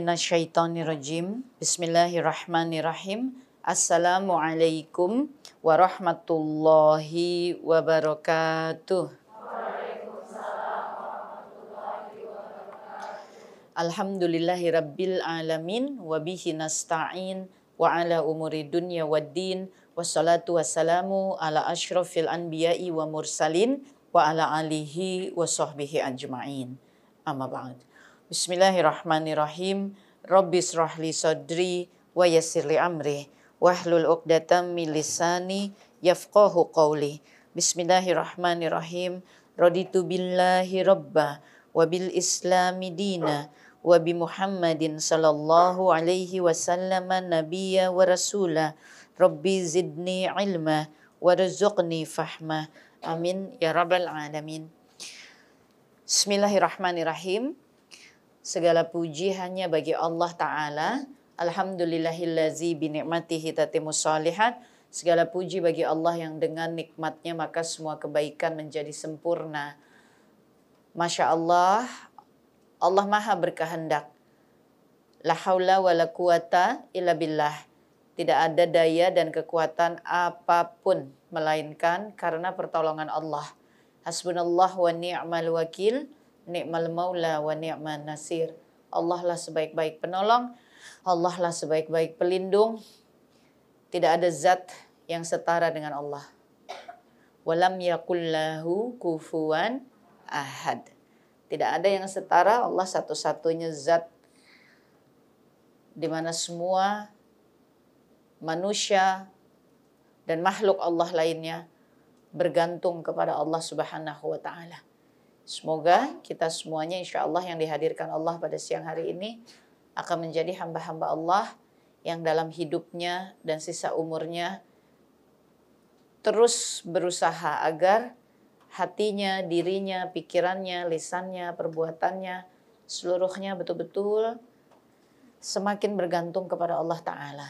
minasyaitonirrojim. Bismillahirrahmanirrahim. Assalamualaikum warahmatullahi wabarakatuh. Alhamdulillahi Rabbil Alamin Wabihi nasta'in Wa ala umuri dunya waddin Wassalatu wassalamu ala ashrafil anbiya'i wa mursalin Wa ala alihi wa sahbihi ajma'in Amma ba'd Bismillahirrahmanirrahim. Rabbi srahli sodri wa yassirli amri. Wahlul uqdatam min lisani yafqahu qawli. Bismillahirrahmanirrahim. Raditu billahi rabba wa bil islami dina wa bi Muhammadin sallallahu alaihi wasallam nabiyya wa rasula. Rabbi zidni ilma warzuqni fahma. Amin ya rabbal alamin. Bismillahirrahmanirrahim. Segala puji hanya bagi Allah Ta'ala. Alhamdulillahillazi binikmatihi hitatimu salihat. Segala puji bagi Allah yang dengan nikmatnya maka semua kebaikan menjadi sempurna. Masya Allah, Allah maha berkehendak. La hawla wa la quwata illa billah. Tidak ada daya dan kekuatan apapun melainkan karena pertolongan Allah. Hasbunallah wa ni'mal wakil ni'mal maula wa ni'mal nasir. Allah lah sebaik-baik penolong, Allah lah sebaik-baik pelindung. Tidak ada zat yang setara dengan Allah. Walam yakullahu kufuan ahad. Tidak ada yang setara Allah satu-satunya zat di mana semua manusia dan makhluk Allah lainnya bergantung kepada Allah Subhanahu wa taala. Semoga kita semuanya insya Allah yang dihadirkan Allah pada siang hari ini akan menjadi hamba-hamba Allah yang dalam hidupnya dan sisa umurnya terus berusaha agar hatinya, dirinya, pikirannya, lisannya, perbuatannya, seluruhnya betul-betul semakin bergantung kepada Allah Ta'ala.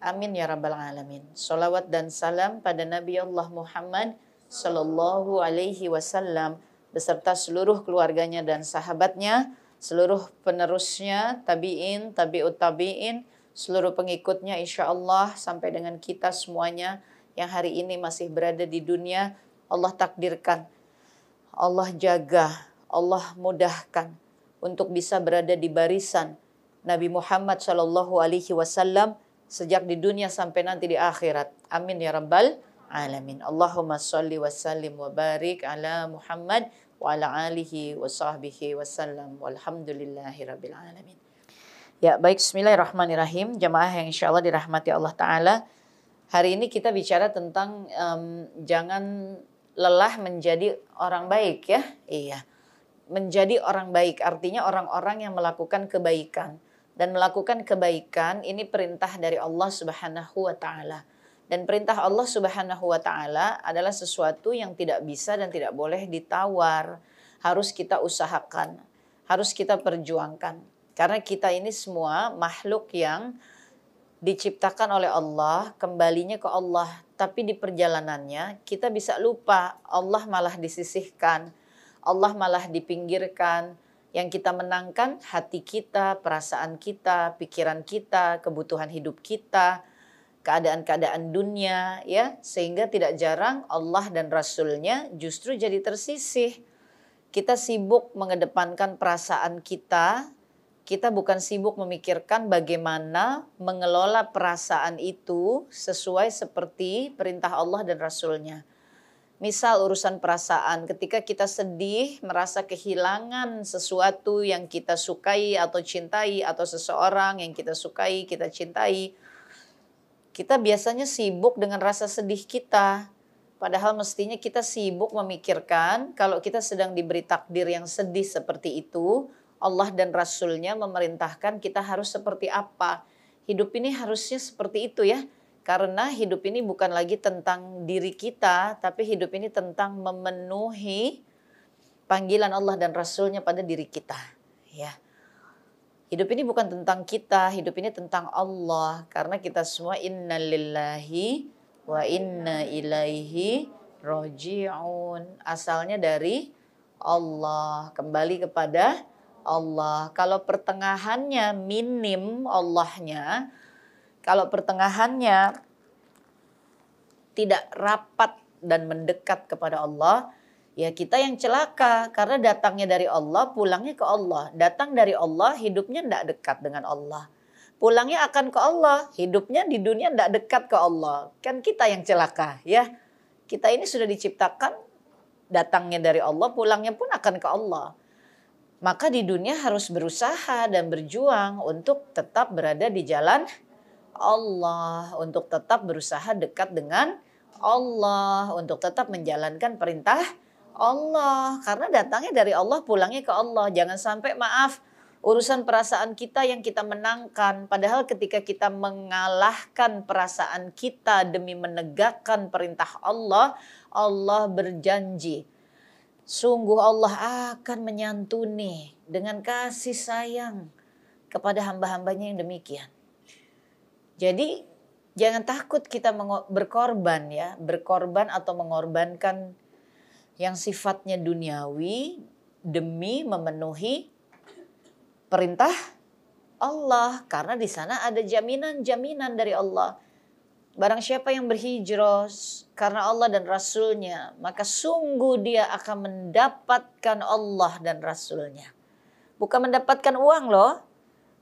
Amin ya Rabbal Alamin. Salawat dan salam pada Nabi Allah Muhammad Sallallahu Alaihi Wasallam beserta seluruh keluarganya dan sahabatnya, seluruh penerusnya, tabi'in, tabi'ut tabi'in, seluruh pengikutnya insya Allah sampai dengan kita semuanya yang hari ini masih berada di dunia, Allah takdirkan, Allah jaga, Allah mudahkan untuk bisa berada di barisan Nabi Muhammad Shallallahu Alaihi Wasallam sejak di dunia sampai nanti di akhirat. Amin ya rabbal alamin. Allahumma sholli wa sallim wa barik ala Muhammad wa ala alihi wa sahbihi wasallam walhamdulillahi rabbil alamin. Ya, baik bismillahirrahmanirrahim. Jemaah yang insya Allah dirahmati Allah taala. Hari ini kita bicara tentang um, jangan lelah menjadi orang baik ya. Iya. Menjadi orang baik artinya orang-orang yang melakukan kebaikan dan melakukan kebaikan ini perintah dari Allah Subhanahu wa taala dan perintah Allah Subhanahu wa taala adalah sesuatu yang tidak bisa dan tidak boleh ditawar. Harus kita usahakan, harus kita perjuangkan. Karena kita ini semua makhluk yang diciptakan oleh Allah, kembalinya ke Allah. Tapi di perjalanannya kita bisa lupa Allah malah disisihkan, Allah malah dipinggirkan. Yang kita menangkan hati kita, perasaan kita, pikiran kita, kebutuhan hidup kita, keadaan-keadaan dunia ya sehingga tidak jarang Allah dan Rasulnya justru jadi tersisih kita sibuk mengedepankan perasaan kita kita bukan sibuk memikirkan bagaimana mengelola perasaan itu sesuai seperti perintah Allah dan Rasulnya. Misal urusan perasaan, ketika kita sedih, merasa kehilangan sesuatu yang kita sukai atau cintai, atau seseorang yang kita sukai, kita cintai, kita biasanya sibuk dengan rasa sedih kita. Padahal mestinya kita sibuk memikirkan kalau kita sedang diberi takdir yang sedih seperti itu, Allah dan Rasulnya memerintahkan kita harus seperti apa. Hidup ini harusnya seperti itu ya. Karena hidup ini bukan lagi tentang diri kita, tapi hidup ini tentang memenuhi panggilan Allah dan Rasulnya pada diri kita. Ya. Hidup ini bukan tentang kita, hidup ini tentang Allah. Karena kita semua innalillahi wa inna ilaihi roji'un. Asalnya dari Allah, kembali kepada Allah. Kalau pertengahannya minim Allahnya, kalau pertengahannya tidak rapat dan mendekat kepada Allah, ya kita yang celaka karena datangnya dari Allah, pulangnya ke Allah. Datang dari Allah, hidupnya tidak dekat dengan Allah. Pulangnya akan ke Allah, hidupnya di dunia tidak dekat ke Allah. Kan kita yang celaka ya. Kita ini sudah diciptakan datangnya dari Allah, pulangnya pun akan ke Allah. Maka di dunia harus berusaha dan berjuang untuk tetap berada di jalan Allah, untuk tetap berusaha dekat dengan Allah, untuk tetap menjalankan perintah Allah karena datangnya dari Allah pulangnya ke Allah jangan sampai maaf urusan perasaan kita yang kita menangkan padahal ketika kita mengalahkan perasaan kita demi menegakkan perintah Allah Allah berjanji sungguh Allah akan menyantuni dengan kasih sayang kepada hamba-hambanya yang demikian jadi jangan takut kita berkorban ya berkorban atau mengorbankan yang sifatnya duniawi demi memenuhi perintah Allah karena di sana ada jaminan-jaminan dari Allah. Barang siapa yang berhijrah karena Allah dan Rasulnya, maka sungguh dia akan mendapatkan Allah dan Rasulnya. Bukan mendapatkan uang loh,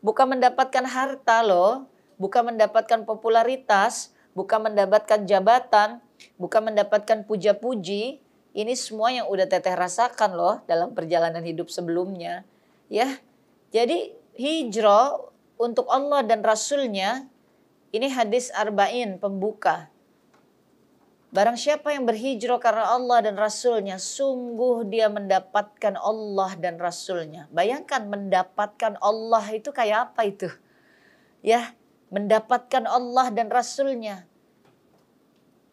bukan mendapatkan harta loh, bukan mendapatkan popularitas, bukan mendapatkan jabatan, bukan mendapatkan puja-puji, ini semua yang udah teteh rasakan loh dalam perjalanan hidup sebelumnya. Ya, jadi hijrah untuk Allah dan Rasulnya ini hadis arba'in pembuka. Barang siapa yang berhijrah karena Allah dan Rasulnya, sungguh dia mendapatkan Allah dan Rasulnya. Bayangkan mendapatkan Allah itu kayak apa itu? Ya, mendapatkan Allah dan Rasulnya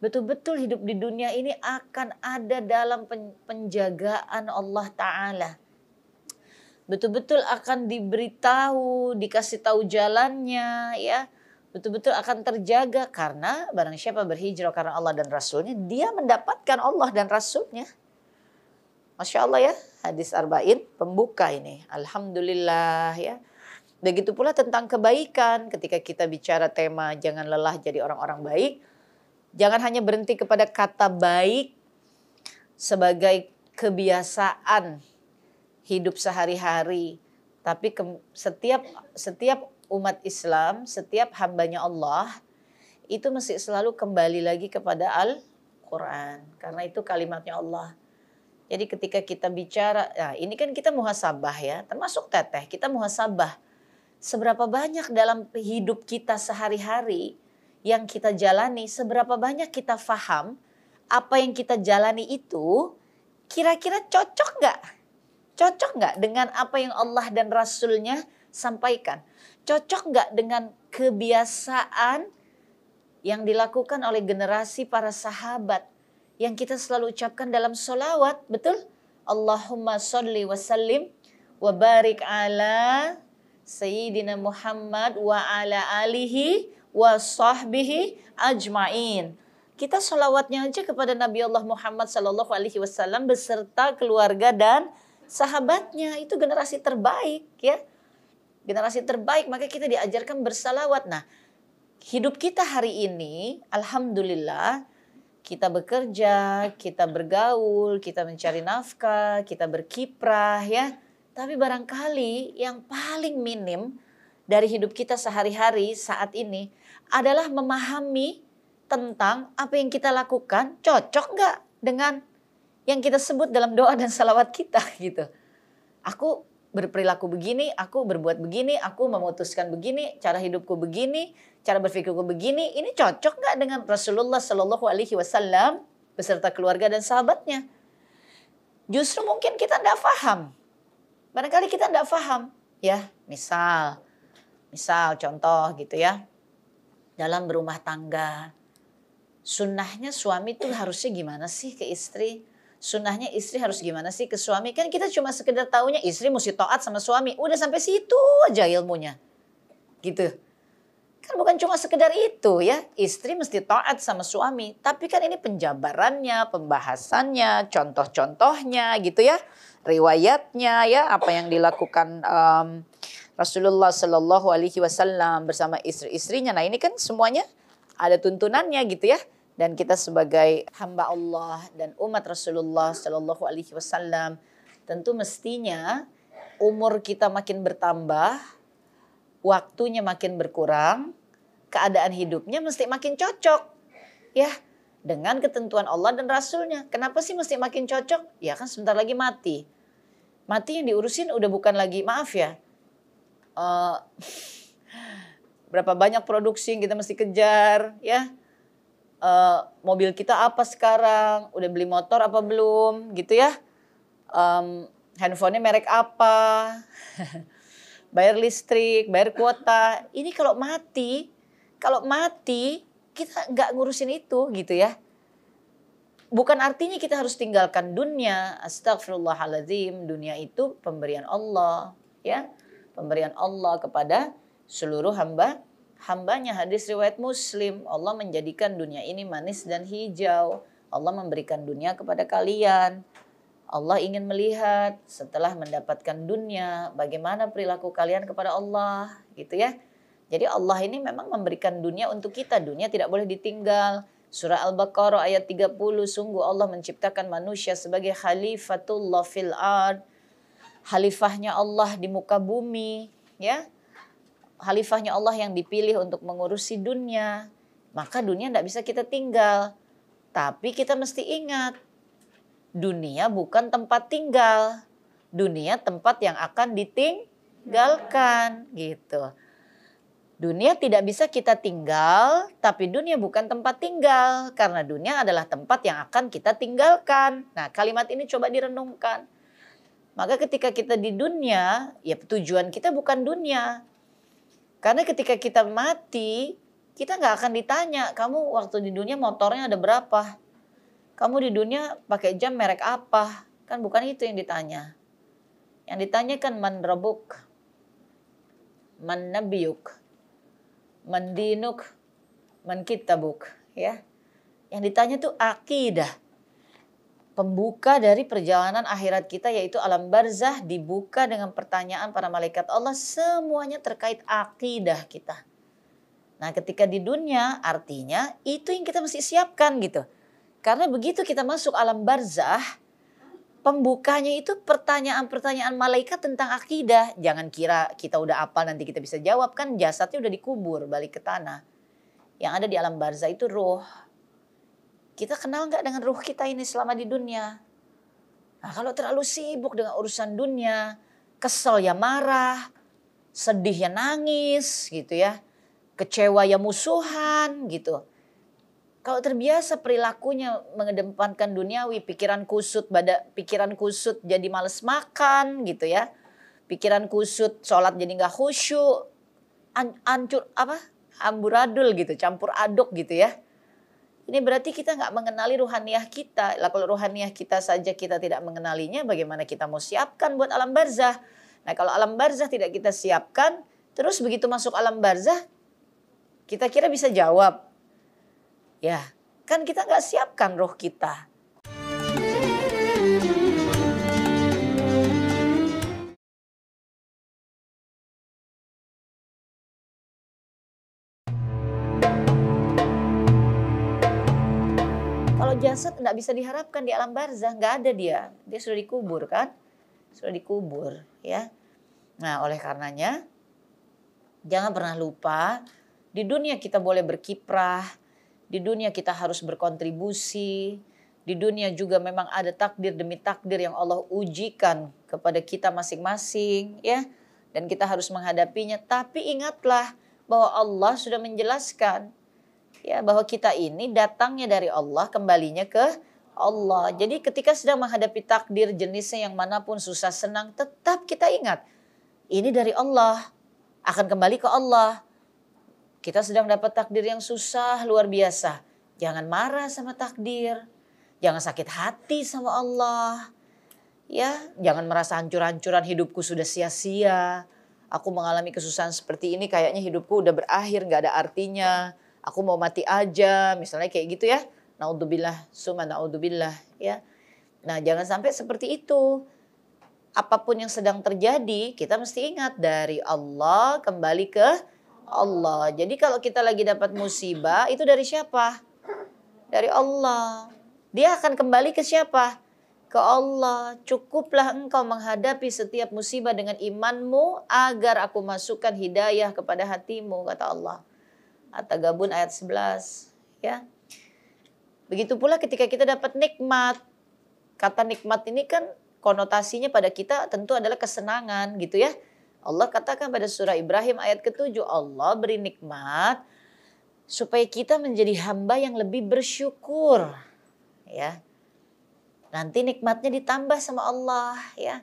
betul-betul hidup di dunia ini akan ada dalam penjagaan Allah Ta'ala. Betul-betul akan diberitahu, dikasih tahu jalannya ya. Betul-betul akan terjaga karena barang siapa berhijrah karena Allah dan Rasulnya, dia mendapatkan Allah dan Rasulnya. Masya Allah ya, hadis arba'in pembuka ini. Alhamdulillah ya. Begitu pula tentang kebaikan ketika kita bicara tema jangan lelah jadi orang-orang baik Jangan hanya berhenti kepada kata baik sebagai kebiasaan hidup sehari-hari, tapi ke, setiap setiap umat Islam, setiap hambanya Allah itu mesti selalu kembali lagi kepada Al-Qur'an karena itu kalimatnya Allah. Jadi ketika kita bicara, nah ini kan kita muhasabah ya, termasuk teteh, kita muhasabah. Seberapa banyak dalam hidup kita sehari-hari yang kita jalani, seberapa banyak kita faham apa yang kita jalani itu kira-kira cocok nggak? Cocok nggak dengan apa yang Allah dan Rasulnya sampaikan? Cocok nggak dengan kebiasaan yang dilakukan oleh generasi para sahabat yang kita selalu ucapkan dalam solawat, betul? Allahumma sholli wa sallim wa barik ala Sayyidina Muhammad wa ala alihi wa sahbihi ajmain. Kita sholawatnya aja kepada Nabi Allah Muhammad Sallallahu Alaihi Wasallam beserta keluarga dan sahabatnya itu generasi terbaik ya generasi terbaik maka kita diajarkan bersalawat nah hidup kita hari ini alhamdulillah kita bekerja kita bergaul kita mencari nafkah kita berkiprah ya tapi barangkali yang paling minim dari hidup kita sehari-hari saat ini adalah memahami tentang apa yang kita lakukan cocok nggak dengan yang kita sebut dalam doa dan salawat kita gitu. Aku berperilaku begini, aku berbuat begini, aku memutuskan begini, cara hidupku begini, cara berpikirku begini, ini cocok nggak dengan Rasulullah Shallallahu Alaihi Wasallam beserta keluarga dan sahabatnya? Justru mungkin kita tidak paham, barangkali kita tidak paham, ya misal, misal contoh gitu ya, dalam berumah tangga. Sunnahnya suami itu harusnya gimana sih ke istri? Sunnahnya istri harus gimana sih ke suami? Kan kita cuma sekedar taunya istri mesti taat sama suami. Udah sampai situ aja ilmunya. Gitu. Kan bukan cuma sekedar itu ya. Istri mesti taat sama suami. Tapi kan ini penjabarannya, pembahasannya, contoh-contohnya gitu ya. Riwayatnya ya, apa yang dilakukan um, Rasulullah Shallallahu Alaihi Wasallam bersama istri-istrinya. Nah ini kan semuanya ada tuntunannya gitu ya. Dan kita sebagai hamba Allah dan umat Rasulullah Shallallahu Alaihi Wasallam tentu mestinya umur kita makin bertambah, waktunya makin berkurang, keadaan hidupnya mesti makin cocok, ya dengan ketentuan Allah dan Rasulnya. Kenapa sih mesti makin cocok? Ya kan sebentar lagi mati. Mati yang diurusin udah bukan lagi maaf ya, uh, berapa banyak produksi yang kita mesti kejar, ya. Uh, mobil kita apa sekarang? Udah beli motor apa belum? Gitu ya. Um, handphonenya merek apa? bayar listrik, bayar kuota. Ini kalau mati, kalau mati kita nggak ngurusin itu gitu ya. Bukan artinya kita harus tinggalkan dunia. Astagfirullahaladzim, dunia itu pemberian Allah. Ya, pemberian Allah kepada seluruh hamba hambanya hadis riwayat Muslim Allah menjadikan dunia ini manis dan hijau Allah memberikan dunia kepada kalian Allah ingin melihat setelah mendapatkan dunia bagaimana perilaku kalian kepada Allah gitu ya jadi Allah ini memang memberikan dunia untuk kita dunia tidak boleh ditinggal Surah Al-Baqarah ayat 30 sungguh Allah menciptakan manusia sebagai khalifatullah fil ard khalifahnya Allah di muka bumi, ya. Khalifahnya Allah yang dipilih untuk mengurusi dunia. Maka dunia tidak bisa kita tinggal. Tapi kita mesti ingat, dunia bukan tempat tinggal. Dunia tempat yang akan ditinggalkan gitu. Dunia tidak bisa kita tinggal, tapi dunia bukan tempat tinggal karena dunia adalah tempat yang akan kita tinggalkan. Nah, kalimat ini coba direnungkan. Maka ketika kita di dunia, ya tujuan kita bukan dunia. Karena ketika kita mati, kita nggak akan ditanya, kamu waktu di dunia motornya ada berapa? Kamu di dunia pakai jam merek apa? Kan bukan itu yang ditanya. Yang ditanya kan man mannabiyuk, mandinuk, mankitabuk. Ya. Yang ditanya tuh akidah pembuka dari perjalanan akhirat kita yaitu alam barzah dibuka dengan pertanyaan para malaikat Allah semuanya terkait akidah kita. Nah ketika di dunia artinya itu yang kita mesti siapkan gitu. Karena begitu kita masuk alam barzah, pembukanya itu pertanyaan-pertanyaan malaikat tentang akidah. Jangan kira kita udah apa nanti kita bisa jawab kan jasadnya udah dikubur balik ke tanah. Yang ada di alam barzah itu roh, kita kenal nggak dengan ruh kita ini selama di dunia? Nah, kalau terlalu sibuk dengan urusan dunia, kesel ya marah, sedih ya nangis gitu ya, kecewa ya musuhan gitu. Kalau terbiasa perilakunya mengedepankan duniawi, pikiran kusut, badak pikiran kusut jadi males makan gitu ya. Pikiran kusut, sholat jadi nggak khusyuk, ancur apa, amburadul gitu, campur aduk gitu ya. Ini berarti kita nggak mengenali ruhaniah kita. Lah kalau ruhaniah kita saja kita tidak mengenalinya, bagaimana kita mau siapkan buat alam barzah? Nah kalau alam barzah tidak kita siapkan, terus begitu masuk alam barzah, kita kira bisa jawab. Ya, kan kita nggak siapkan roh kita. jasad nggak bisa diharapkan di alam barzah, nggak ada dia. Dia sudah dikubur kan, sudah dikubur ya. Nah oleh karenanya jangan pernah lupa di dunia kita boleh berkiprah, di dunia kita harus berkontribusi, di dunia juga memang ada takdir demi takdir yang Allah ujikan kepada kita masing-masing ya. Dan kita harus menghadapinya. Tapi ingatlah bahwa Allah sudah menjelaskan ya bahwa kita ini datangnya dari Allah kembalinya ke Allah. Jadi ketika sedang menghadapi takdir jenisnya yang manapun susah senang tetap kita ingat ini dari Allah akan kembali ke Allah. Kita sedang dapat takdir yang susah luar biasa. Jangan marah sama takdir. Jangan sakit hati sama Allah. Ya, jangan merasa hancur-hancuran hidupku sudah sia-sia. Aku mengalami kesusahan seperti ini kayaknya hidupku udah berakhir, nggak ada artinya aku mau mati aja, misalnya kayak gitu ya. Naudzubillah, suma naudzubillah ya. Nah, jangan sampai seperti itu. Apapun yang sedang terjadi, kita mesti ingat dari Allah kembali ke Allah. Jadi kalau kita lagi dapat musibah, itu dari siapa? Dari Allah. Dia akan kembali ke siapa? Ke Allah. Cukuplah engkau menghadapi setiap musibah dengan imanmu agar aku masukkan hidayah kepada hatimu, kata Allah. At-Tagabun ayat 11 ya. Begitu pula ketika kita dapat nikmat. Kata nikmat ini kan konotasinya pada kita tentu adalah kesenangan gitu ya. Allah katakan pada surah Ibrahim ayat ke-7 Allah beri nikmat supaya kita menjadi hamba yang lebih bersyukur ya. Nanti nikmatnya ditambah sama Allah ya.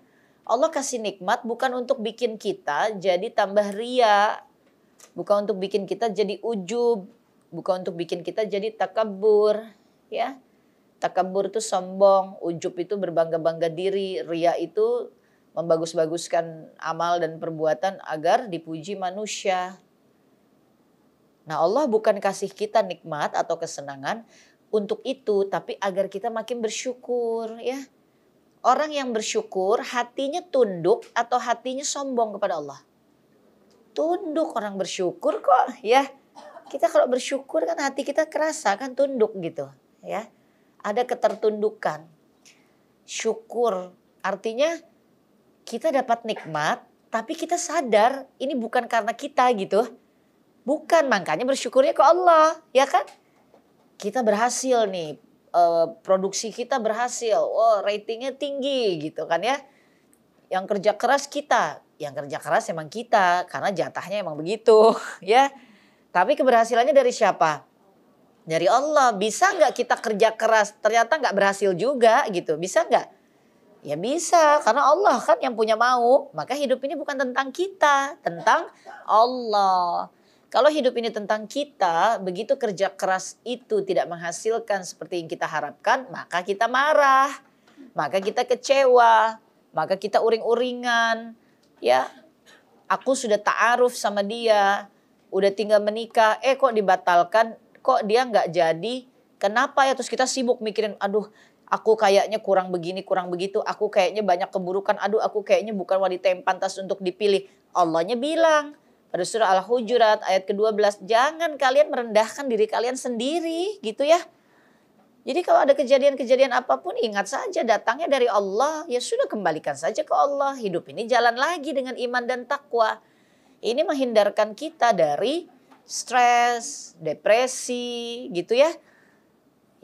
Allah kasih nikmat bukan untuk bikin kita jadi tambah ria bukan untuk bikin kita jadi ujub, bukan untuk bikin kita jadi takabur, ya. Takabur itu sombong, ujub itu berbangga-bangga diri, ria itu membagus-baguskan amal dan perbuatan agar dipuji manusia. Nah, Allah bukan kasih kita nikmat atau kesenangan untuk itu, tapi agar kita makin bersyukur, ya. Orang yang bersyukur hatinya tunduk atau hatinya sombong kepada Allah tunduk orang bersyukur kok ya kita kalau bersyukur kan hati kita kerasa kan tunduk gitu ya ada ketertundukan syukur artinya kita dapat nikmat tapi kita sadar ini bukan karena kita gitu bukan makanya bersyukurnya ke Allah ya kan kita berhasil nih eh, produksi kita berhasil oh ratingnya tinggi gitu kan ya yang kerja keras kita, yang kerja keras emang kita karena jatahnya emang begitu, ya. Tapi keberhasilannya dari siapa? Dari Allah. Bisa nggak kita kerja keras ternyata nggak berhasil juga gitu? Bisa nggak? Ya bisa, karena Allah kan yang punya mau. Maka hidup ini bukan tentang kita, tentang Allah. Kalau hidup ini tentang kita, begitu kerja keras itu tidak menghasilkan seperti yang kita harapkan, maka kita marah, maka kita kecewa, maka kita uring-uringan, ya. Aku sudah ta'aruf sama dia, udah tinggal menikah, eh kok dibatalkan, kok dia nggak jadi, kenapa ya? Terus kita sibuk mikirin, aduh aku kayaknya kurang begini, kurang begitu, aku kayaknya banyak keburukan, aduh aku kayaknya bukan wanita yang pantas untuk dipilih. Allahnya bilang, pada surah Al-Hujurat ayat ke-12, jangan kalian merendahkan diri kalian sendiri gitu ya. Jadi kalau ada kejadian-kejadian apapun ingat saja datangnya dari Allah. Ya sudah kembalikan saja ke Allah. Hidup ini jalan lagi dengan iman dan takwa. Ini menghindarkan kita dari stres, depresi gitu ya.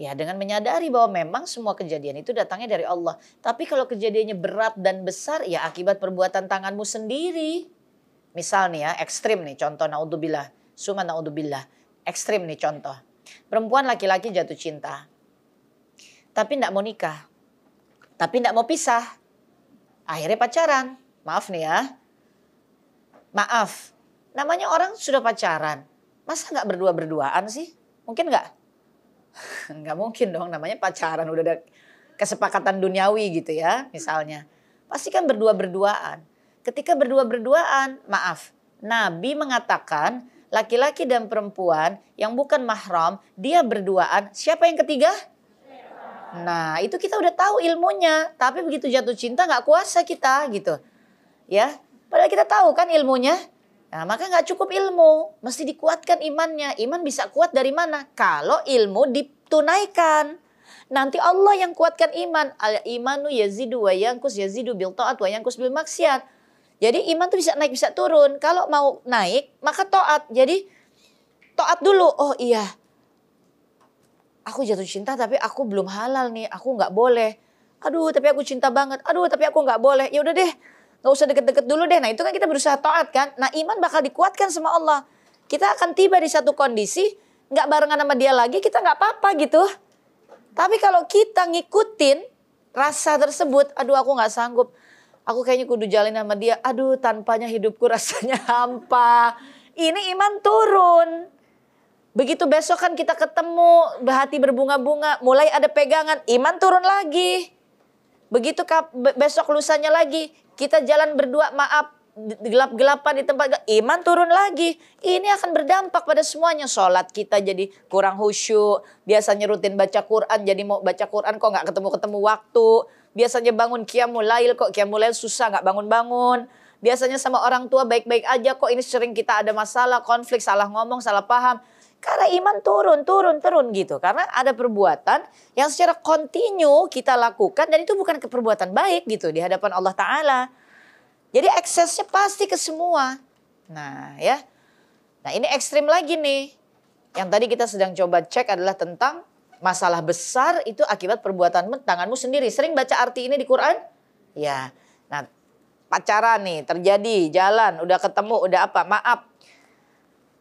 Ya dengan menyadari bahwa memang semua kejadian itu datangnya dari Allah. Tapi kalau kejadiannya berat dan besar ya akibat perbuatan tanganmu sendiri. Misalnya ya ekstrim nih contoh naudzubillah. Suma naudzubillah. Ekstrim nih contoh. Perempuan laki-laki jatuh cinta tapi tidak mau nikah. Tapi tidak mau pisah. Akhirnya pacaran. Maaf nih ya. Maaf. Namanya orang sudah pacaran. Masa nggak berdua-berduaan sih? Mungkin nggak? Nggak mungkin dong. Namanya pacaran. Udah ada kesepakatan duniawi gitu ya misalnya. Pasti kan berdua-berduaan. Ketika berdua-berduaan, maaf. Nabi mengatakan laki-laki dan perempuan yang bukan mahram, dia berduaan. Siapa yang ketiga? Nah itu kita udah tahu ilmunya, tapi begitu jatuh cinta nggak kuasa kita gitu, ya. Padahal kita tahu kan ilmunya. Nah, maka nggak cukup ilmu, mesti dikuatkan imannya. Iman bisa kuat dari mana? Kalau ilmu ditunaikan. Nanti Allah yang kuatkan iman. Al imanu yazidu wa yangkus yazidu bil ta'at wa yangkus bil maksiat. Jadi iman tuh bisa naik bisa turun. Kalau mau naik maka to'at Jadi to'at dulu. Oh iya, aku jatuh cinta tapi aku belum halal nih, aku nggak boleh. Aduh, tapi aku cinta banget. Aduh, tapi aku nggak boleh. Ya udah deh, nggak usah deket-deket dulu deh. Nah itu kan kita berusaha taat kan. Nah iman bakal dikuatkan sama Allah. Kita akan tiba di satu kondisi nggak barengan sama dia lagi, kita nggak apa-apa gitu. Tapi kalau kita ngikutin rasa tersebut, aduh aku nggak sanggup. Aku kayaknya kudu jalin sama dia. Aduh, tanpanya hidupku rasanya hampa. Ini iman turun. Begitu besok kan kita ketemu, hati berbunga-bunga, mulai ada pegangan, iman turun lagi. Begitu besok lusanya lagi, kita jalan berdua, maaf, gelap-gelapan di tempat iman turun lagi. Ini akan berdampak pada semuanya. Sholat kita jadi kurang khusyuk. Biasanya rutin baca Quran jadi mau baca Quran kok gak ketemu-ketemu waktu. Biasanya bangun kiamulail kok kiamulail susah gak bangun-bangun. Biasanya sama orang tua baik-baik aja kok ini sering kita ada masalah, konflik, salah ngomong, salah paham. Karena iman turun, turun, turun gitu. Karena ada perbuatan yang secara kontinu kita lakukan dan itu bukan keperbuatan baik gitu di hadapan Allah Ta'ala. Jadi eksesnya pasti ke semua. Nah ya, nah ini ekstrim lagi nih. Yang tadi kita sedang coba cek adalah tentang masalah besar itu akibat perbuatan tanganmu sendiri. Sering baca arti ini di Quran? Ya. Nah, pacaran nih terjadi, jalan, udah ketemu, udah apa, maaf.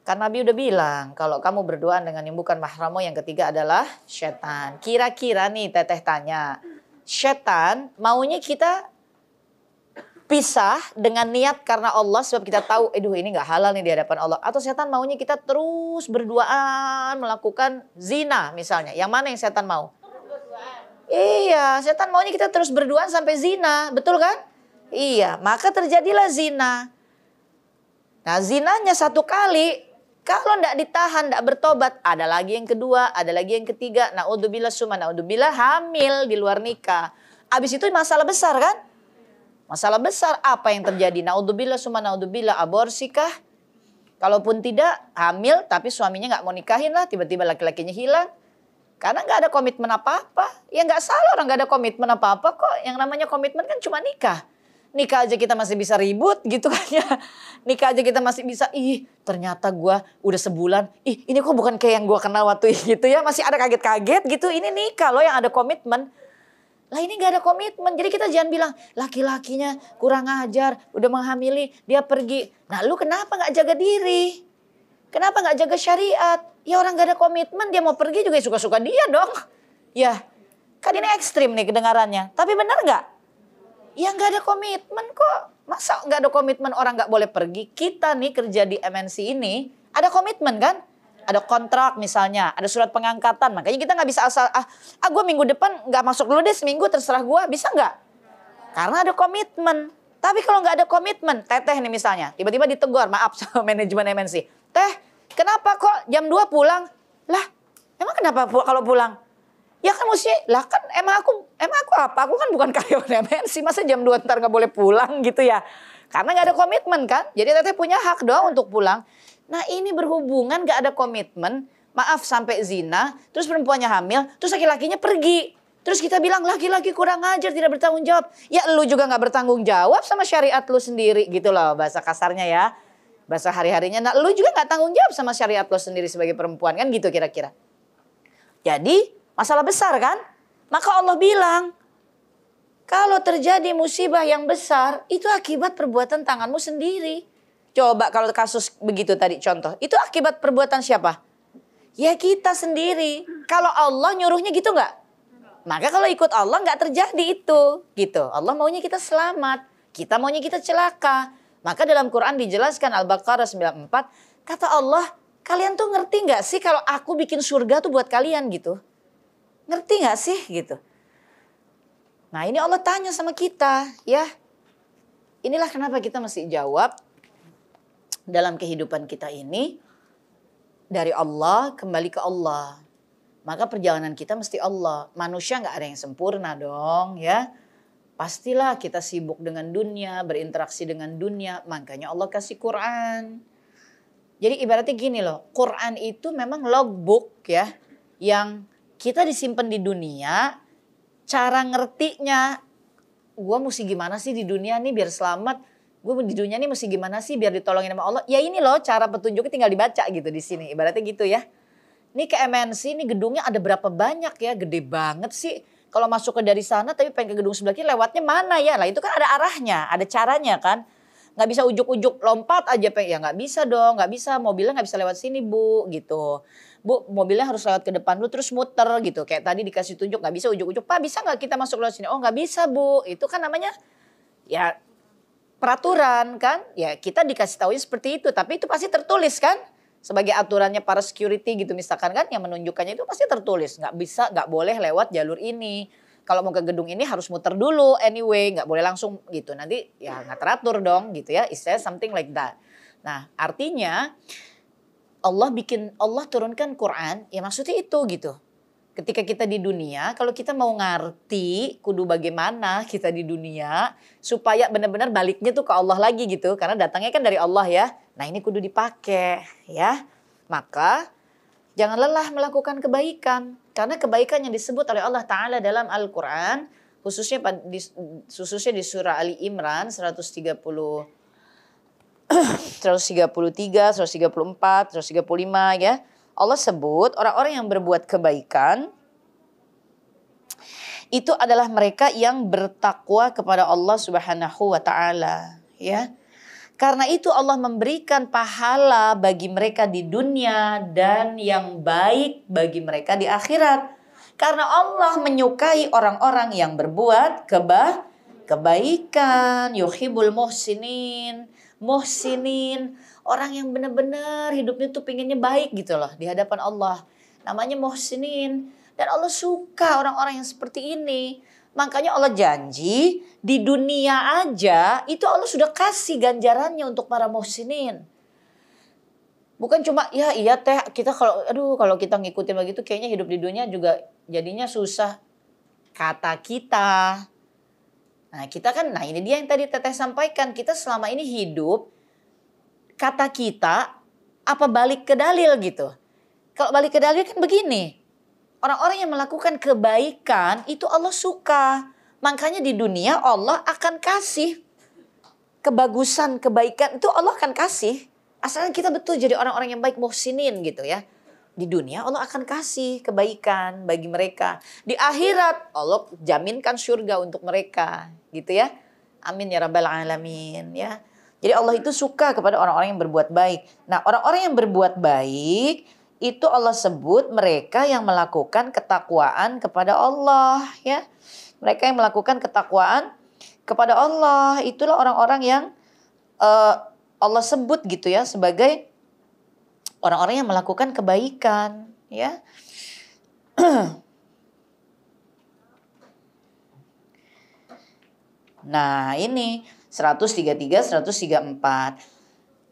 Kan Nabi udah bilang, kalau kamu berduaan dengan yang bukan mahramu, yang ketiga adalah setan. Kira-kira nih teteh tanya, setan maunya kita pisah dengan niat karena Allah sebab kita tahu, aduh ini nggak halal nih di hadapan Allah. Atau setan maunya kita terus berduaan melakukan zina misalnya. Yang mana yang setan mau? Iya, setan maunya kita terus berduaan sampai zina, betul kan? Iya, maka terjadilah zina. Nah, zinanya satu kali kalau tidak ditahan, tidak bertobat, ada lagi yang kedua, ada lagi yang ketiga. nah Naudzubillah suma naudzubillah hamil di luar nikah. Abis itu masalah besar kan? Masalah besar apa yang terjadi? nah Naudzubillah suma naudzubillah aborsi kah? Kalaupun tidak hamil tapi suaminya nggak mau nikahin lah, tiba-tiba laki-lakinya hilang. Karena nggak ada komitmen apa-apa. Ya nggak salah orang nggak ada komitmen apa-apa kok. Yang namanya komitmen kan cuma nikah nikah aja kita masih bisa ribut gitu kan ya. Nikah aja kita masih bisa, ih ternyata gue udah sebulan, ih ini kok bukan kayak yang gue kenal waktu gitu ya. Masih ada kaget-kaget gitu, ini nikah loh yang ada komitmen. Lah ini gak ada komitmen, jadi kita jangan bilang laki-lakinya kurang ajar, udah menghamili, dia pergi. Nah lu kenapa gak jaga diri? Kenapa gak jaga syariat? Ya orang gak ada komitmen, dia mau pergi juga suka-suka dia dong. Ya, kan ini ekstrim nih kedengarannya. Tapi benar gak? Ya nggak ada komitmen kok. Masa nggak ada komitmen orang nggak boleh pergi? Kita nih kerja di MNC ini ada komitmen kan? Ada kontrak misalnya, ada surat pengangkatan. Makanya kita nggak bisa asal, ah, ah gue minggu depan nggak masuk dulu deh seminggu terserah gue. Bisa nggak? Karena ada komitmen. Tapi kalau nggak ada komitmen, teteh nih misalnya, tiba-tiba ditegur, maaf sama manajemen MNC. Teh, kenapa kok jam 2 pulang? Lah, emang kenapa kalau pulang? Ya kan mesti, lah kan emang aku, emang aku apa? Aku kan bukan karyawan MNC, masa jam 2 ntar gak boleh pulang gitu ya. Karena gak ada komitmen kan, jadi teteh punya hak doang untuk pulang. Nah ini berhubungan gak ada komitmen, maaf sampai zina, terus perempuannya hamil, terus laki-lakinya pergi. Terus kita bilang laki-laki kurang ajar tidak bertanggung jawab. Ya lu juga gak bertanggung jawab sama syariat lu sendiri gitu loh bahasa kasarnya ya. Bahasa hari-harinya. Nah lu juga gak tanggung jawab sama syariat lu sendiri sebagai perempuan kan gitu kira-kira. Jadi Masalah besar kan? Maka Allah bilang, kalau terjadi musibah yang besar, itu akibat perbuatan tanganmu sendiri. Coba kalau kasus begitu tadi contoh, itu akibat perbuatan siapa? Ya kita sendiri. Kalau Allah nyuruhnya gitu nggak? Maka kalau ikut Allah nggak terjadi itu, gitu. Allah maunya kita selamat, kita maunya kita celaka. Maka dalam Quran dijelaskan Al-Baqarah 94, kata Allah, kalian tuh ngerti nggak sih kalau aku bikin surga tuh buat kalian gitu? Ngerti nggak sih gitu? Nah ini Allah tanya sama kita ya. Inilah kenapa kita mesti jawab dalam kehidupan kita ini dari Allah kembali ke Allah. Maka perjalanan kita mesti Allah. Manusia nggak ada yang sempurna dong ya. Pastilah kita sibuk dengan dunia, berinteraksi dengan dunia. Makanya Allah kasih Quran. Jadi ibaratnya gini loh, Quran itu memang logbook ya. Yang kita disimpan di dunia, cara ngertinya gue mesti gimana sih di dunia nih biar selamat, gue di dunia nih mesti gimana sih biar ditolongin sama Allah. Ya ini loh cara petunjuknya tinggal dibaca gitu di sini, ibaratnya gitu ya. Ini ke MNC, ini gedungnya ada berapa banyak ya, gede banget sih. Kalau masuk ke dari sana tapi pengen ke gedung sebelah kiri lewatnya mana ya? Lah itu kan ada arahnya, ada caranya kan nggak bisa ujuk-ujuk lompat aja pengen ya nggak bisa dong nggak bisa mobilnya nggak bisa lewat sini bu gitu bu mobilnya harus lewat ke depan lu terus muter gitu kayak tadi dikasih tunjuk nggak bisa ujuk-ujuk pak bisa nggak kita masuk lewat sini oh nggak bisa bu itu kan namanya ya peraturan kan ya kita dikasih tahuin seperti itu tapi itu pasti tertulis kan sebagai aturannya para security gitu misalkan kan yang menunjukkannya itu pasti tertulis nggak bisa nggak boleh lewat jalur ini kalau mau ke gedung ini harus muter dulu anyway nggak boleh langsung gitu nanti ya nggak teratur dong gitu ya istilah something like that nah artinya Allah bikin Allah turunkan Quran, ya maksudnya itu gitu. Ketika kita di dunia, kalau kita mau ngerti kudu bagaimana kita di dunia supaya benar-benar baliknya tuh ke Allah lagi gitu karena datangnya kan dari Allah ya. Nah, ini kudu dipakai ya. Maka jangan lelah melakukan kebaikan karena kebaikan yang disebut oleh Allah taala dalam Al-Qur'an khususnya di, khususnya di surah Ali Imran 130 133, 134, 135 ya. Allah sebut orang-orang yang berbuat kebaikan itu adalah mereka yang bertakwa kepada Allah Subhanahu wa taala, ya. Karena itu Allah memberikan pahala bagi mereka di dunia dan yang baik bagi mereka di akhirat. Karena Allah menyukai orang-orang yang berbuat keba kebaikan, yuhibul muhsinin. Mohsinin orang yang benar-benar hidupnya tuh pinginnya baik gitu loh di hadapan Allah. Namanya Mohsinin dan Allah suka orang-orang yang seperti ini. Makanya Allah janji di dunia aja itu Allah sudah kasih ganjarannya untuk para Mohsinin Bukan cuma ya iya teh kita kalau aduh kalau kita ngikutin begitu kayaknya hidup di dunia juga jadinya susah kata kita, Nah, kita kan nah ini dia yang tadi Teteh sampaikan, kita selama ini hidup kata kita apa balik ke dalil gitu. Kalau balik ke dalil kan begini. Orang-orang yang melakukan kebaikan itu Allah suka. Makanya di dunia Allah akan kasih kebagusan, kebaikan itu Allah akan kasih. Asalnya kita betul jadi orang-orang yang baik muhsinin gitu ya di dunia Allah akan kasih kebaikan bagi mereka. Di akhirat Allah jaminkan surga untuk mereka, gitu ya. Amin ya rabbal alamin ya. Jadi Allah itu suka kepada orang-orang yang berbuat baik. Nah, orang-orang yang berbuat baik itu Allah sebut mereka yang melakukan ketakwaan kepada Allah ya. Mereka yang melakukan ketakwaan kepada Allah itulah orang-orang yang uh, Allah sebut gitu ya sebagai orang-orang yang melakukan kebaikan, ya. nah, ini 133 134.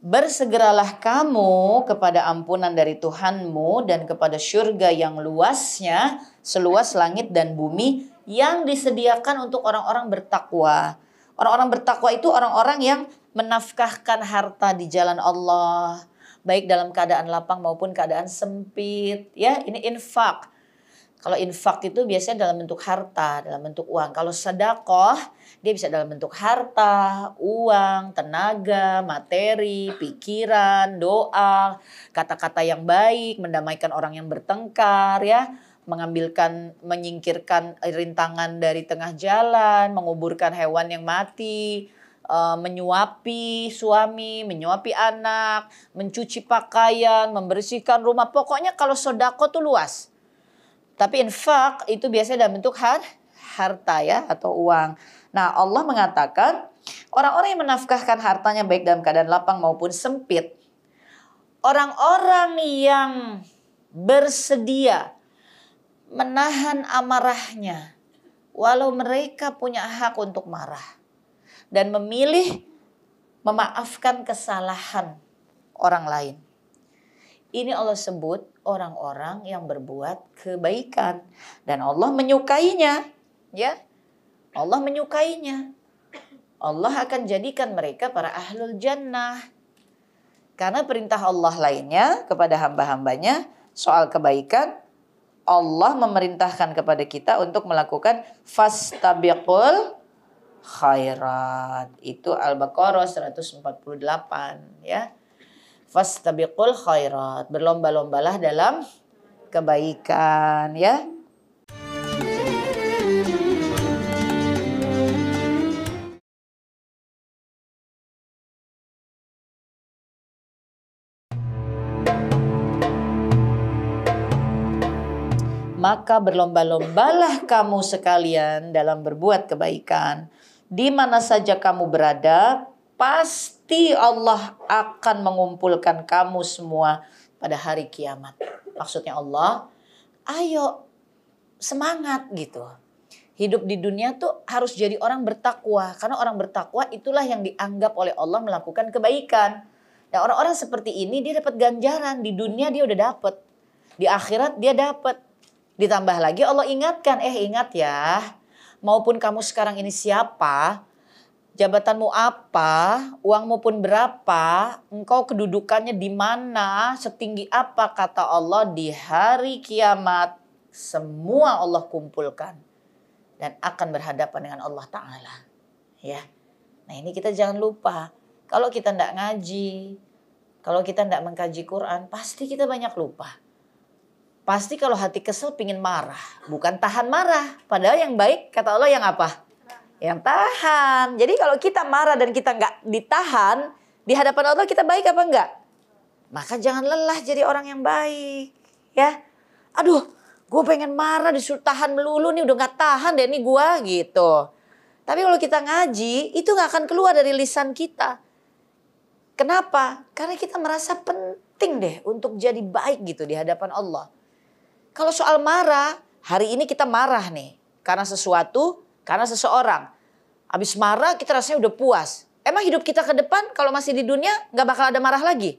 Bersegeralah kamu kepada ampunan dari Tuhanmu dan kepada surga yang luasnya seluas langit dan bumi yang disediakan untuk orang-orang bertakwa. Orang-orang bertakwa itu orang-orang yang menafkahkan harta di jalan Allah, baik dalam keadaan lapang maupun keadaan sempit ya ini infak kalau infak itu biasanya dalam bentuk harta, dalam bentuk uang. Kalau sedekah, dia bisa dalam bentuk harta, uang, tenaga, materi, pikiran, doa, kata-kata yang baik, mendamaikan orang yang bertengkar ya, mengambilkan menyingkirkan rintangan dari tengah jalan, menguburkan hewan yang mati, Eh, menyuapi suami, menyuapi anak, mencuci pakaian, membersihkan rumah. Pokoknya kalau sodako tuh luas. Tapi infak itu biasanya dalam bentuk har harta ya atau uang. Nah Allah mengatakan orang-orang yang menafkahkan hartanya baik dalam keadaan lapang maupun sempit. Orang-orang yang bersedia menahan amarahnya walau mereka punya hak untuk marah dan memilih memaafkan kesalahan orang lain. Ini Allah sebut orang-orang yang berbuat kebaikan dan Allah menyukainya, ya. Allah menyukainya. Allah akan jadikan mereka para ahlul jannah. Karena perintah Allah lainnya kepada hamba-hambanya soal kebaikan Allah memerintahkan kepada kita untuk melakukan fastabiqul khairat. Itu Al-Baqarah 148 ya. Fastabiqul khairat. Berlomba-lombalah dalam kebaikan ya. Maka berlomba-lombalah kamu sekalian dalam berbuat kebaikan di mana saja kamu berada, pasti Allah akan mengumpulkan kamu semua pada hari kiamat. Maksudnya Allah, ayo semangat gitu. Hidup di dunia tuh harus jadi orang bertakwa. Karena orang bertakwa itulah yang dianggap oleh Allah melakukan kebaikan. Nah orang-orang seperti ini dia dapat ganjaran. Di dunia dia udah dapet, Di akhirat dia dapat. Ditambah lagi Allah ingatkan, eh ingat ya maupun kamu sekarang ini siapa, jabatanmu apa, uangmu pun berapa, engkau kedudukannya di mana, setinggi apa kata Allah di hari kiamat semua Allah kumpulkan dan akan berhadapan dengan Allah Ta'ala. Ya, Nah ini kita jangan lupa, kalau kita tidak ngaji, kalau kita tidak mengkaji Quran, pasti kita banyak lupa. Pasti kalau hati kesel pingin marah, bukan tahan marah. Padahal yang baik kata Allah yang apa? Yang tahan. Jadi kalau kita marah dan kita nggak ditahan, di hadapan Allah kita baik apa enggak? Maka jangan lelah jadi orang yang baik. Ya, aduh gue pengen marah disuruh tahan melulu nih udah nggak tahan deh nih gue gitu. Tapi kalau kita ngaji itu nggak akan keluar dari lisan kita. Kenapa? Karena kita merasa penting deh untuk jadi baik gitu di hadapan Allah. Kalau soal marah, hari ini kita marah nih karena sesuatu, karena seseorang. Habis marah kita rasanya udah puas. Emang hidup kita ke depan kalau masih di dunia gak bakal ada marah lagi?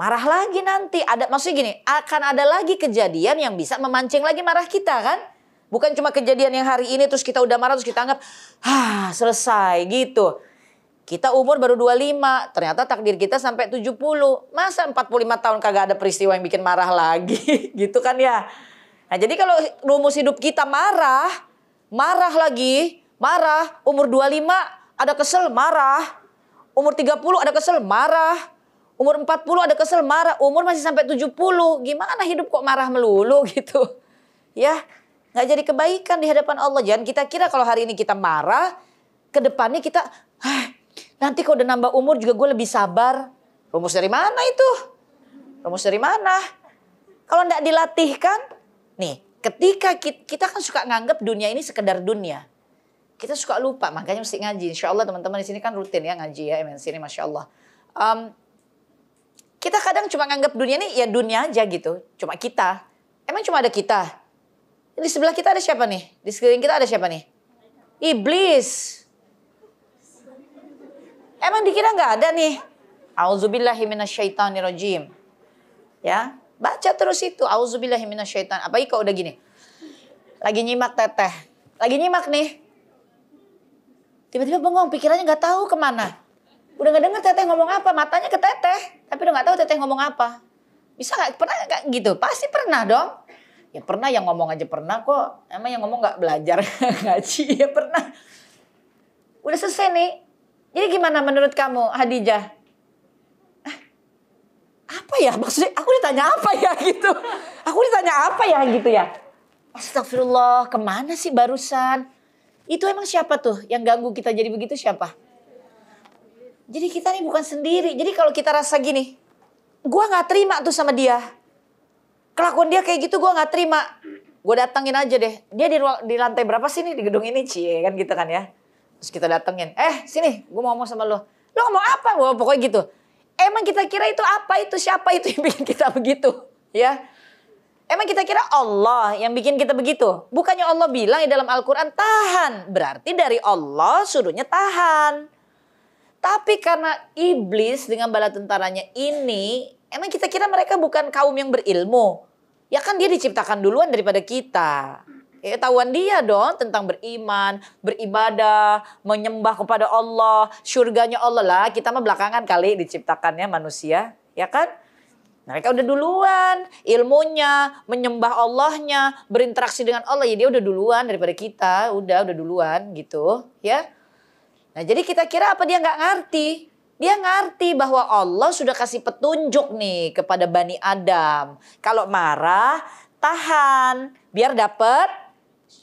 Marah lagi nanti. Ada maksudnya gini, akan ada lagi kejadian yang bisa memancing lagi marah kita kan? Bukan cuma kejadian yang hari ini terus kita udah marah terus kita anggap, ah selesai gitu. Kita umur baru 25, ternyata takdir kita sampai 70. Masa 45 tahun kagak ada peristiwa yang bikin marah lagi gitu kan ya. Nah jadi kalau rumus hidup kita marah, marah lagi, marah. Umur 25 ada kesel, marah. Umur 30 ada kesel, marah. Umur 40 ada kesel, marah. Umur masih sampai 70. Gimana hidup kok marah melulu gitu. Ya, nggak jadi kebaikan di hadapan Allah. Jangan kita kira kalau hari ini kita marah, ke depannya kita, Hah, Nanti kalau udah nambah umur juga gue lebih sabar. Rumus dari mana itu? Rumus dari mana? Kalau ndak dilatih kan? Nih, ketika kita, kita kan suka nganggep dunia ini sekedar dunia. Kita suka lupa, makanya mesti ngaji. Insya Allah teman-teman di sini kan rutin ya ngaji ya MNC ini, Masya Allah. Um, kita kadang cuma nganggep dunia ini ya dunia aja gitu. Cuma kita. Emang cuma ada kita? Di sebelah kita ada siapa nih? Di sekeliling kita ada siapa nih? Iblis. Emang dikira nggak ada nih? Auzubillahiminasyaitanirajim. Ya, baca terus itu. Auzubillahiminasyaitan. Apa kalau udah gini. Lagi nyimak teteh. Lagi nyimak nih. Tiba-tiba bengong, pikirannya nggak tahu kemana. Udah nggak dengar teteh ngomong apa, matanya ke teteh. Tapi udah nggak tahu teteh ngomong apa. Bisa nggak pernah gak gitu? Pasti pernah dong. Ya pernah yang ngomong aja pernah kok. Emang yang ngomong nggak belajar ngaji ya pernah. Udah selesai nih, ini gimana menurut kamu Hadijah? apa ya maksudnya? Aku ditanya apa ya gitu? Aku ditanya apa ya gitu ya? Astagfirullah, kemana sih barusan? Itu emang siapa tuh yang ganggu kita jadi begitu siapa? Jadi kita nih bukan sendiri. Jadi kalau kita rasa gini, gue nggak terima tuh sama dia. Kelakuan dia kayak gitu gue nggak terima. Gue datangin aja deh. Dia di, ruang, di lantai berapa sih nih di gedung ini? Cie kan gitu kan ya. Terus kita datengin, eh sini gue mau ngomong sama lo. Lo ngomong apa? Gue pokoknya gitu. Emang kita kira itu apa itu siapa itu yang bikin kita begitu? Ya. Emang kita kira Allah yang bikin kita begitu? Bukannya Allah bilang di dalam Al-Quran tahan. Berarti dari Allah suruhnya tahan. Tapi karena iblis dengan bala tentaranya ini, emang kita kira mereka bukan kaum yang berilmu. Ya kan dia diciptakan duluan daripada kita. Ketahuan tahuan dia dong tentang beriman, beribadah, menyembah kepada Allah, surganya Allah lah. Kita mah belakangan kali diciptakannya manusia, ya kan? Mereka udah duluan ilmunya, menyembah Allahnya, berinteraksi dengan Allah. Ya dia udah duluan daripada kita, udah udah duluan gitu, ya. Nah jadi kita kira apa dia nggak ngerti? Dia ngerti bahwa Allah sudah kasih petunjuk nih kepada Bani Adam. Kalau marah, tahan biar dapat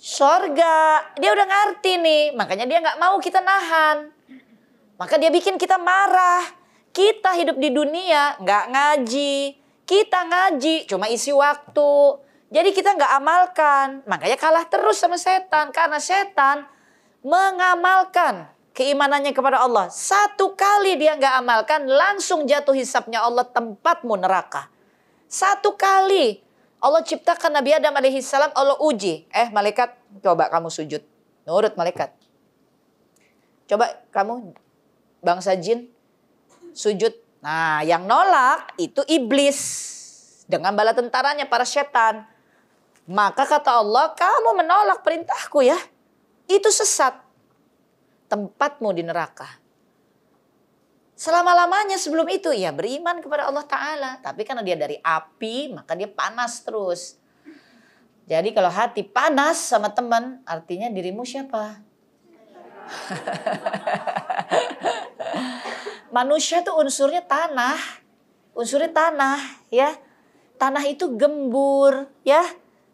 sorga. Dia udah ngerti nih, makanya dia nggak mau kita nahan. Maka dia bikin kita marah. Kita hidup di dunia nggak ngaji, kita ngaji cuma isi waktu. Jadi kita nggak amalkan, makanya kalah terus sama setan karena setan mengamalkan keimanannya kepada Allah. Satu kali dia nggak amalkan, langsung jatuh hisapnya Allah tempatmu neraka. Satu kali Allah ciptakan Nabi Adam salam, Allah uji. Eh malaikat, coba kamu sujud. Nurut malaikat. Coba kamu bangsa jin sujud. Nah yang nolak itu iblis. Dengan bala tentaranya para setan. Maka kata Allah, kamu menolak perintahku ya. Itu sesat. Tempatmu di neraka. Selama-lamanya sebelum itu ya beriman kepada Allah Ta'ala. Tapi karena dia dari api maka dia panas terus. Jadi kalau hati panas sama teman artinya dirimu siapa? Manusia tuh unsurnya tanah. Unsurnya tanah ya. Tanah itu gembur ya.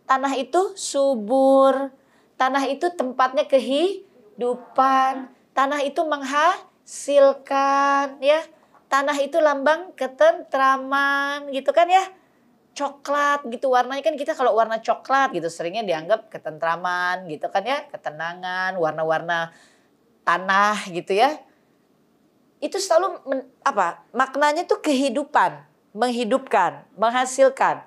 Tanah itu subur. Tanah itu tempatnya kehidupan. Tanah itu mengha silkan ya tanah itu lambang ketentraman gitu kan ya coklat gitu warnanya kan kita kalau warna coklat gitu seringnya dianggap ketentraman gitu kan ya ketenangan warna-warna tanah gitu ya itu selalu men, apa maknanya tuh kehidupan menghidupkan menghasilkan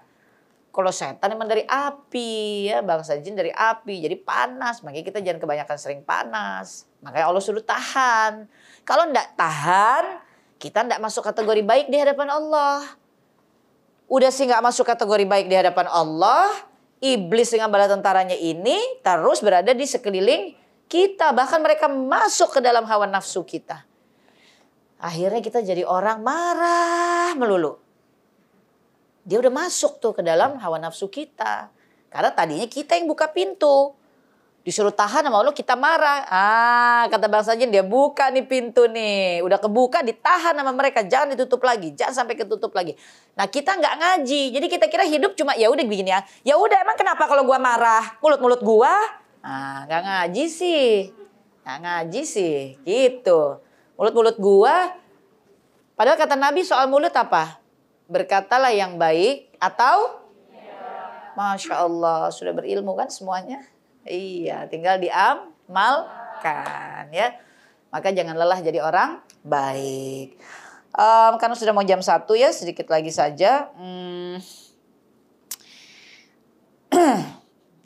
kalau setan emang dari api ya bangsa jin dari api jadi panas makanya kita jangan kebanyakan sering panas Makanya Allah suruh tahan. Kalau ndak tahan, kita ndak masuk kategori baik di hadapan Allah. Udah sih nggak masuk kategori baik di hadapan Allah, iblis dengan bala tentaranya ini terus berada di sekeliling kita. Bahkan mereka masuk ke dalam hawa nafsu kita. Akhirnya kita jadi orang marah melulu. Dia udah masuk tuh ke dalam hawa nafsu kita. Karena tadinya kita yang buka pintu disuruh tahan sama Allah kita marah. Ah, kata Bang Sajin dia buka nih pintu nih. Udah kebuka ditahan sama mereka, jangan ditutup lagi, jangan sampai ketutup lagi. Nah, kita nggak ngaji. Jadi kita kira hidup cuma ya udah begini ya. Ya udah emang kenapa kalau gua marah? Mulut-mulut gua? Ah, nggak ngaji sih. Nggak ngaji sih. Gitu. Mulut-mulut gua padahal kata Nabi soal mulut apa? Berkatalah yang baik atau Masya Allah sudah berilmu kan semuanya. Iya, tinggal diamalkan ya. Maka jangan lelah jadi orang baik. Um, karena sudah mau jam satu ya, sedikit lagi saja. Hmm.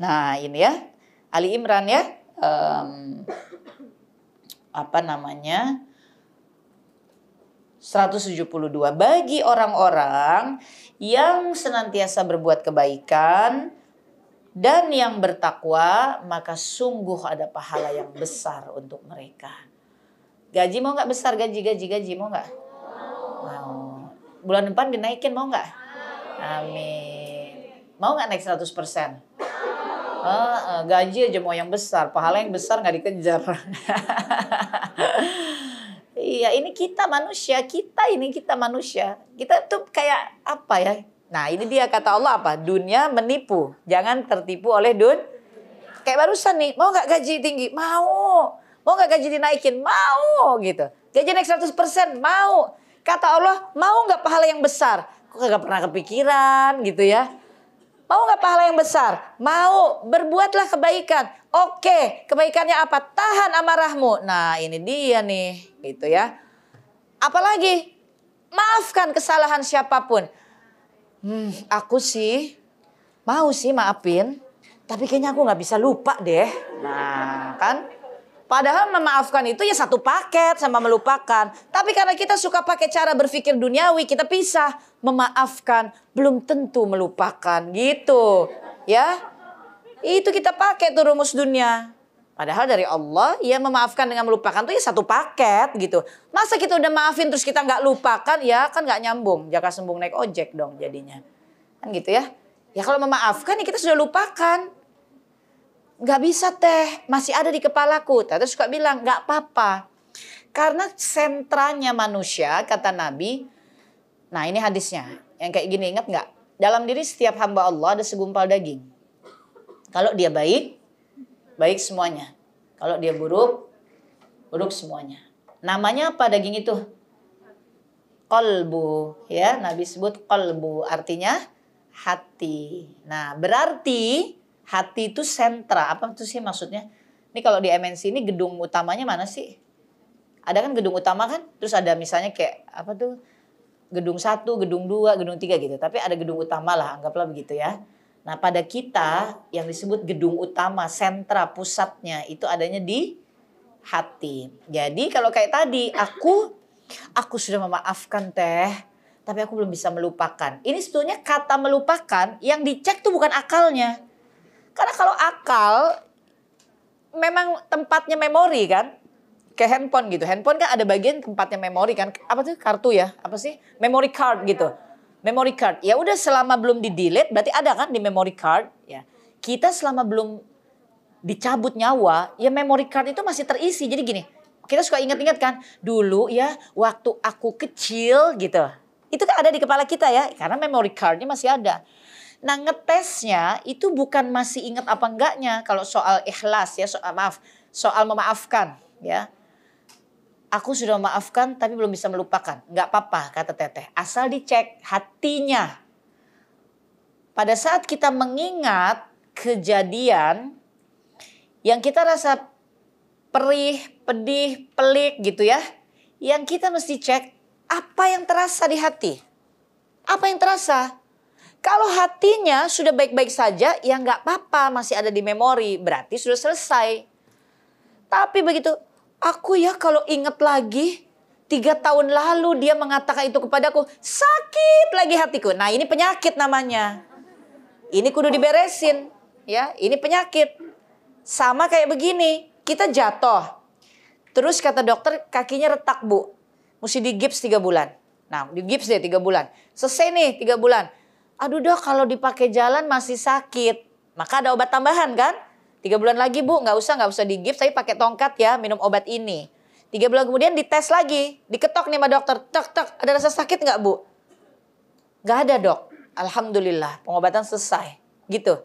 nah ini ya, Ali Imran ya. Um, apa namanya? 172 bagi orang-orang yang senantiasa berbuat kebaikan dan yang bertakwa maka sungguh ada pahala yang besar untuk mereka. Gaji mau nggak besar gaji gaji gaji mau nggak? Mau. Bulan depan dinaikin mau nggak? Amin. Mau nggak naik 100 persen? Uh, gaji aja mau yang besar, pahala yang besar nggak dikejar. iya, ini kita manusia, kita ini kita manusia. Kita tuh kayak apa ya? Nah ini dia kata Allah apa? Dunia menipu. Jangan tertipu oleh dun. Kayak barusan nih, mau gak gaji tinggi? Mau. Mau gak gaji dinaikin? Mau gitu. Gaji naik 100% mau. Kata Allah, mau gak pahala yang besar? Kok gak pernah kepikiran gitu ya. Mau gak pahala yang besar? Mau. Berbuatlah kebaikan. Oke, kebaikannya apa? Tahan amarahmu. Nah ini dia nih gitu ya. Apalagi, maafkan kesalahan siapapun Hmm, aku sih mau sih maafin, tapi kayaknya aku nggak bisa lupa deh. Nah, kan? Padahal memaafkan itu ya satu paket sama melupakan. Tapi karena kita suka pakai cara berpikir duniawi, kita pisah. Memaafkan belum tentu melupakan gitu. Ya. Itu kita pakai tuh rumus dunia. Padahal dari Allah ya memaafkan dengan melupakan tuh ya satu paket gitu. Masa kita udah maafin terus kita nggak lupakan ya kan nggak nyambung. Jaka sembung naik ojek dong jadinya. Kan gitu ya. Ya kalau memaafkan ya kita sudah lupakan. Nggak bisa teh, masih ada di kepalaku. Teh suka bilang nggak apa-apa. Karena sentranya manusia kata Nabi. Nah ini hadisnya. Yang kayak gini ingat nggak? Dalam diri setiap hamba Allah ada segumpal daging. Kalau dia baik, baik semuanya. Kalau dia buruk, buruk semuanya. Namanya apa daging itu? Kolbu, ya. Nabi sebut kolbu, artinya hati. Nah, berarti hati itu sentra. Apa itu sih maksudnya? Ini kalau di MNC ini gedung utamanya mana sih? Ada kan gedung utama kan? Terus ada misalnya kayak apa tuh? Gedung satu, gedung dua, gedung tiga gitu. Tapi ada gedung utama lah, anggaplah begitu ya. Nah, pada kita yang disebut gedung utama, sentra pusatnya itu adanya di hati. Jadi kalau kayak tadi, aku aku sudah memaafkan teh, tapi aku belum bisa melupakan. Ini sebetulnya kata melupakan yang dicek tuh bukan akalnya. Karena kalau akal memang tempatnya memori kan, kayak handphone gitu. Handphone kan ada bagian tempatnya memori kan. Apa tuh kartu ya? Apa sih? Memory card gitu memory card. Ya udah selama belum di delete berarti ada kan di memory card ya. Kita selama belum dicabut nyawa, ya memory card itu masih terisi. Jadi gini, kita suka ingat-ingat kan dulu ya waktu aku kecil gitu. Itu kan ada di kepala kita ya karena memory cardnya masih ada. Nah ngetesnya itu bukan masih ingat apa enggaknya kalau soal ikhlas ya soal maaf soal memaafkan ya aku sudah maafkan tapi belum bisa melupakan. Nggak apa-apa, kata Teteh. Asal dicek hatinya. Pada saat kita mengingat kejadian yang kita rasa perih, pedih, pelik gitu ya. Yang kita mesti cek apa yang terasa di hati. Apa yang terasa? Kalau hatinya sudah baik-baik saja, ya nggak apa-apa, masih ada di memori, berarti sudah selesai. Tapi begitu Aku ya kalau inget lagi, tiga tahun lalu dia mengatakan itu kepadaku, sakit lagi hatiku. Nah ini penyakit namanya. Ini kudu diberesin. ya Ini penyakit. Sama kayak begini, kita jatuh. Terus kata dokter kakinya retak bu. Mesti di gips tiga bulan. Nah di gips deh tiga bulan. Selesai nih tiga bulan. Aduh dok kalau dipakai jalan masih sakit. Maka ada obat tambahan kan? Tiga bulan lagi bu, nggak usah nggak usah di gift, saya pakai tongkat ya minum obat ini. Tiga bulan kemudian dites lagi, diketok nih sama dokter, tek tek, ada rasa sakit nggak bu? Nggak ada dok, alhamdulillah pengobatan selesai, gitu.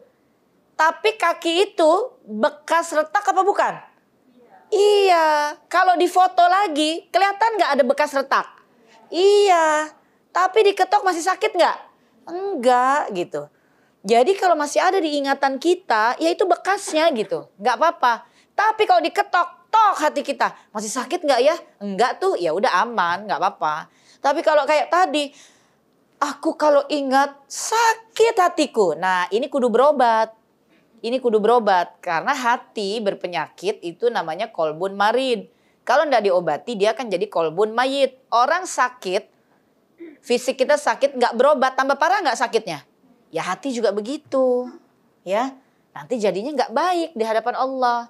Tapi kaki itu bekas retak apa bukan? Iya. iya. Kalau di foto lagi kelihatan nggak ada bekas retak? Iya. Tapi diketok masih sakit nggak? Enggak gitu. Jadi kalau masih ada di ingatan kita, ya itu bekasnya gitu. Gak apa-apa. Tapi kalau diketok, tok hati kita. Masih sakit nggak ya? Enggak tuh, ya udah aman, nggak apa-apa. Tapi kalau kayak tadi, aku kalau ingat sakit hatiku. Nah ini kudu berobat. Ini kudu berobat karena hati berpenyakit itu namanya kolbun marid. Kalau nggak diobati dia akan jadi kolbun mayit. Orang sakit, fisik kita sakit nggak berobat tambah parah nggak sakitnya? Ya hati juga begitu. Ya, nanti jadinya nggak baik di hadapan Allah.